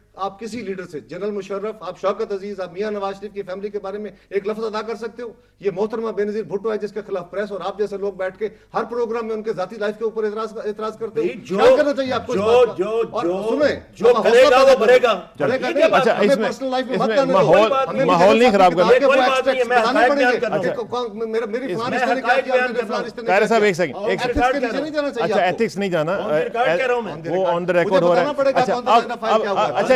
आप किसी लीडर से जनरल मुशर्रफ आप शौकत अजीज आप मियाँ नवाज शरीफ की फैमिली के बारे में एक लफ्ज अदा कर सकते हो ये मोहतरमा बेनजीर भुट्टो है जिसके खिलाफ प्रेस और आप जैसे लोग बैठ के हर प्रोग्राम में उनके जाती लाइफ के ऊपर एतराज करते हो माहौल अच्छा, नहीं खराब करना अच्छा, एथिक्स नहीं जाना अच्छा, वो ऑन द रेकॉर्ड हो रहा है अच्छा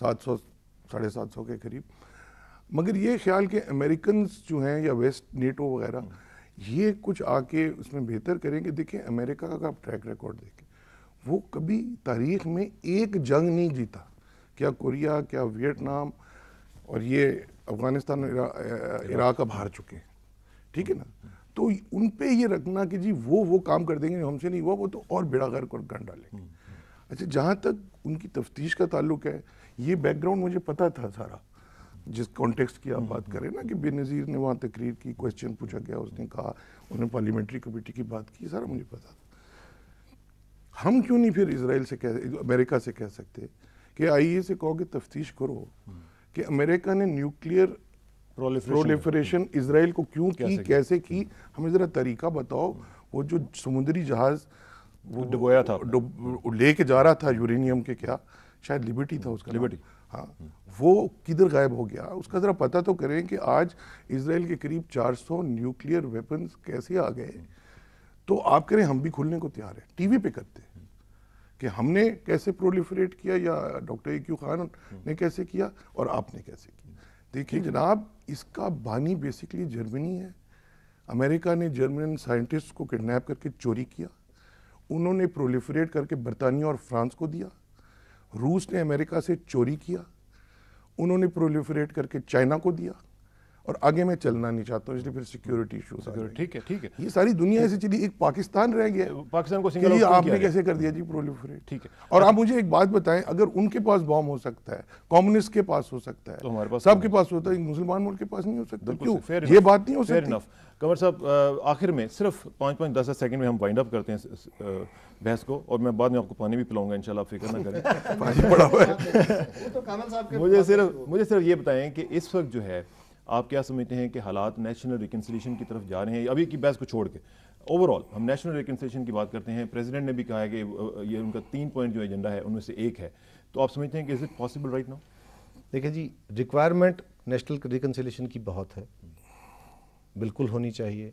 सात सौ साढ़े सात सौ के करीब मगर ये ख्याल कि अमेरिकन जो हैं या वेस्ट नेटो वगैरह ये कुछ आके उसमें बेहतर करें कि देखें अमेरिका का आप ट्रैक रिकॉर्ड देखें वो कभी तारीख में एक जंग नहीं जीता क्या कोरिया क्या वियतनाम और ये अफगानिस्तान इराक अब हार चुके हैं ठीक है ना तो उन पे ये रखना कि जी वो वो काम कर देंगे हमसे नहीं हुआ वो तो और बेड़ा घर कर डालेंगे अच्छा जहाँ तक उनकी तफ्तीश का ताल्लुक है ये बैकग्राउंड मुझे पता था सारा जिस कॉन्टेक्स्ट की आप हम्म, बात हम्म। करें ना कि बेनज़ीर ने वहाँ तकरीर की क्वेश्चन पूछा गया उसने कहा उन्होंने पार्लियामेंट्री कमेटी की बात की सारा मुझे पता था हम क्यों नहीं फिर इसराइल से कह अमेरिका से कह सकते कि आइए e से कहो कि तफ्तीश करो हम्म। कि अमेरिका ने न्यूक्लियर प्रोलिफरेशन इसराइल को क्यों की कैसे की हमें ज़रा तरीका बताओ वो जो समुद्री जहाज़ वो डुबोया था लेके जा रहा था यूरेनियम के क्या शायद लिबर्टी था हम्म, उसका लिबर्टी हाँ हम्म। वो किधर गायब हो गया उसका ज़रा पता तो करें कि आज इसराइल के करीब 400 न्यूक्लियर वेपन्स कैसे आ गए हम्म। तो आप करें हम भी खुलने को तैयार हैं टीवी पे करते हैं कि हमने कैसे प्रोलिफरेट किया या डॉक्टर ए खान ने कैसे किया और आपने कैसे किया देखिए जनाब इसका बानी बेसिकली जर्मनी है अमेरिका ने जर्मन साइंटिस्ट को किडनैप करके चोरी किया उन्होंने प्रोलिफरेट करके बरतानिया और फ्रांस को दिया रूस ने अमेरिका से चोरी किया उन्होंने प्रोलिफरेट करके चाइना को दिया और आगे मैं चलना नहीं चाहता इसलिए फिर सिक्योरिटी इशू ठीक है ठीक है ये सारी दुनिया ऐसे चली एक पाकिस्तान रह गया तो पाकिस्तान को सिंगल आपने कैसे कर दिया जी प्रोलिफरेट ठीक है और आप मुझे एक बात बताएं अगर उनके पास बॉम्ब हो सकता है कम्युनिस्ट के पास हो सकता है तो हमारे पास सबके पास होता है मुसलमान मुल्क के पास नहीं हो सकता क्यों ये बात नहीं हो सकती कंवर साहब आखिर में सिर्फ पाँच पाँच दस दस सेकंड में हम वाइंड अप करते हैं बहस को और मैं बाद में आपको पानी भी पिलाऊंगा इन इंशाल्लाह फिक्र ना करें <laughs> पानी पड़ा हुआ है तो मुझे सिर्फ मुझे सिर्फ ये बताएं कि इस वक्त जो है आप क्या समझते हैं कि हालात नेशनल रिकन्सिलेशन की तरफ जा रहे हैं अभी की बहस को छोड़ के ओवरऑल हम नेशनल रिकन्सलेशन की बात करते हैं प्रेसिडेंट ने भी कहा है कि ये उनका तीन पॉइंट जो एजेंडा है उनमें से एक है तो आप समझते हैं कि is it possible right now देखिए जी रिक्वायरमेंट नेशनल रिकन्सलेशन की बहुत है बिल्कुल होनी चाहिए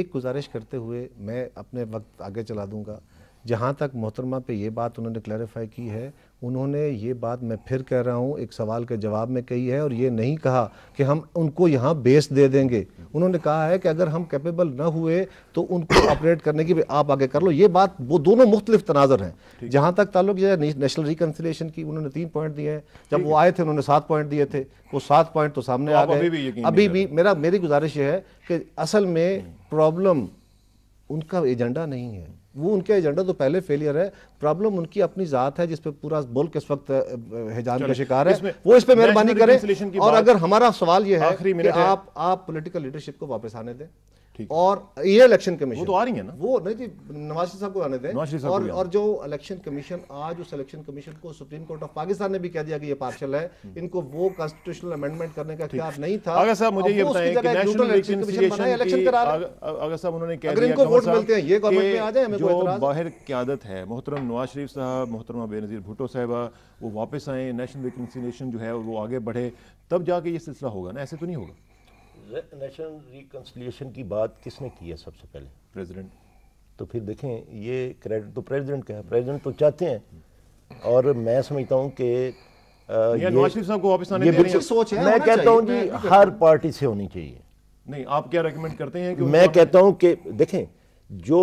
एक गुजारिश करते हुए मैं अपने वक्त आगे चला दूंगा जहाँ तक मोहतरमा पे ये बात उन्होंने क्लैरिफाई की है उन्होंने ये बात मैं फिर कह रहा हूँ एक सवाल के जवाब में कही है और ये नहीं कहा कि हम उनको यहाँ बेस दे देंगे उन्होंने कहा है कि अगर हम कैपेबल ना हुए तो उनको ऑपरेट करने की भी आप आगे कर लो ये बात वो दोनों मुख्तलिफ तनाजर हैं जहाँ तक ताल्लुक है नेशनल रिकन्सिलेशन की उन्होंने तीन पॉइंट दिए हैं जब वो आए थे उन्होंने सात पॉइंट दिए थे वो सात पॉइंट तो सामने तो आ गए अभी भी मेरा मेरी गुजारिश ये है कि असल में प्रॉब्लम हम्म। उनका एजेंडा नहीं है वो उनके एजेंडा तो पहले फेलियर है प्रॉब्लम उनकी अपनी जात है जिसपे पूरा पूरा के इस वक्त हिजान का शिकार है वो इस पर मेहरबानी करें और अगर हमारा सवाल ये है आप पोलिटिकल लीडरशिप को वापस आने दें और ये इलेक्शन कमीशन तो आ रही है ना वो नहीं जी नवाज साहब को आने दें और और जो इलेक्शन कमीशन आज उस इलेक्शन कमीशन को सुप्रीम कोर्ट ऑफ पाकिस्तान ने भी कह दिया कि ये पार्शल है हम्म। इनको वो कॉन्स्टिट्यूशनल अमेंडमेंट करने का अख्तियार नहीं था अगर साहब मुझे ये बताएं कि नेशनल इलेक्शन करा अगर साहब उन्होंने कह दिया वोट मिलते हैं ये गवर्नमेंट में आ जाए हमें कोई बाहर क्यादत है मोहतरम नवाज शरीफ साहब मोहतरमा बेनजीर भुटो साहबा वो वापस आए नेशनल रिकनसिलेशन जो है वो आगे बढ़े तब जाके ये सिलसिला होगा ना ऐसे तो नहीं होगा नेशनल रिकन्सलिएशन की बात किसने की है सबसे पहले प्रेसिडेंट तो फिर देखें ये क्रेडिट तो प्रेसिडेंट का है प्रेसिडेंट तो चाहते हैं और मैं समझता हूँ कि ये बिल्कुल सोच है मैं कहता हूँ जी हर पार्टी से होनी चाहिए नहीं आप क्या रेकमेंड करते हैं कि मैं कहता हूँ कि देखें जो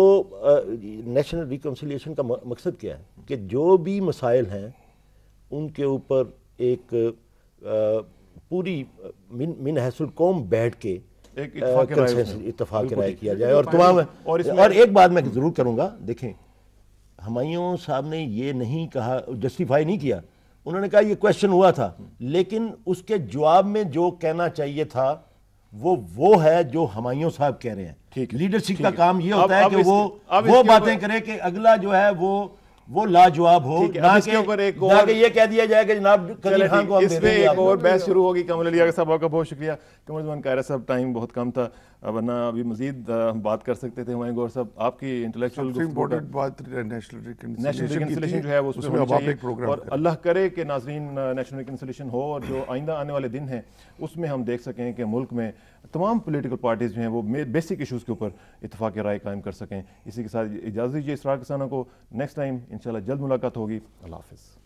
नेशनल रिकन्सिलियशन का मकसद क्या है कि जो भी मसाइल हैं उनके ऊपर एक पूरी मिन मिन कौम बैठ के इतफाक राय किया जाए तो और तमाम और, और एक बात मैं ज़रूर करूंगा देखें हमायों साहब ने ये नहीं कहा जस्टिफाई नहीं किया उन्होंने कहा ये क्वेश्चन हुआ था लेकिन उसके जवाब में जो कहना चाहिए था वो वो है जो हमायों साहब कह रहे हैं लीडरशिप का काम ये होता है कि वो वो बातें करें कि अगला जो है वो वो लाजवाब हो ना बहस शुरू होगी कमल अली साहब आपका बहुत शुक्रिया कमल जमान कह रहा साहब टाइम बहुत कम था वरना अभी मजीद हम बात कर सकते थे हमारे गौर साहब आपकी इंटेलेक्चुअल जो है और अल्लाह करे कि नाजरीन नेशनल रिकनसलेशन हो और जो आइंदा आने वाले दिन हैं उसमें हम देख सकें कि मुल्क में तमाम पोलिटिकल पार्टीज़ जो हैं वो बेसिक इशूज़ के ऊपर इतफाक़ राय कायम कर सकें इसी के साथ इजाज़त दीजिए इसरा किसानों को नेक्स्ट टाइम इन जल्द मुलाकात होगी अल्लाह हाफिज़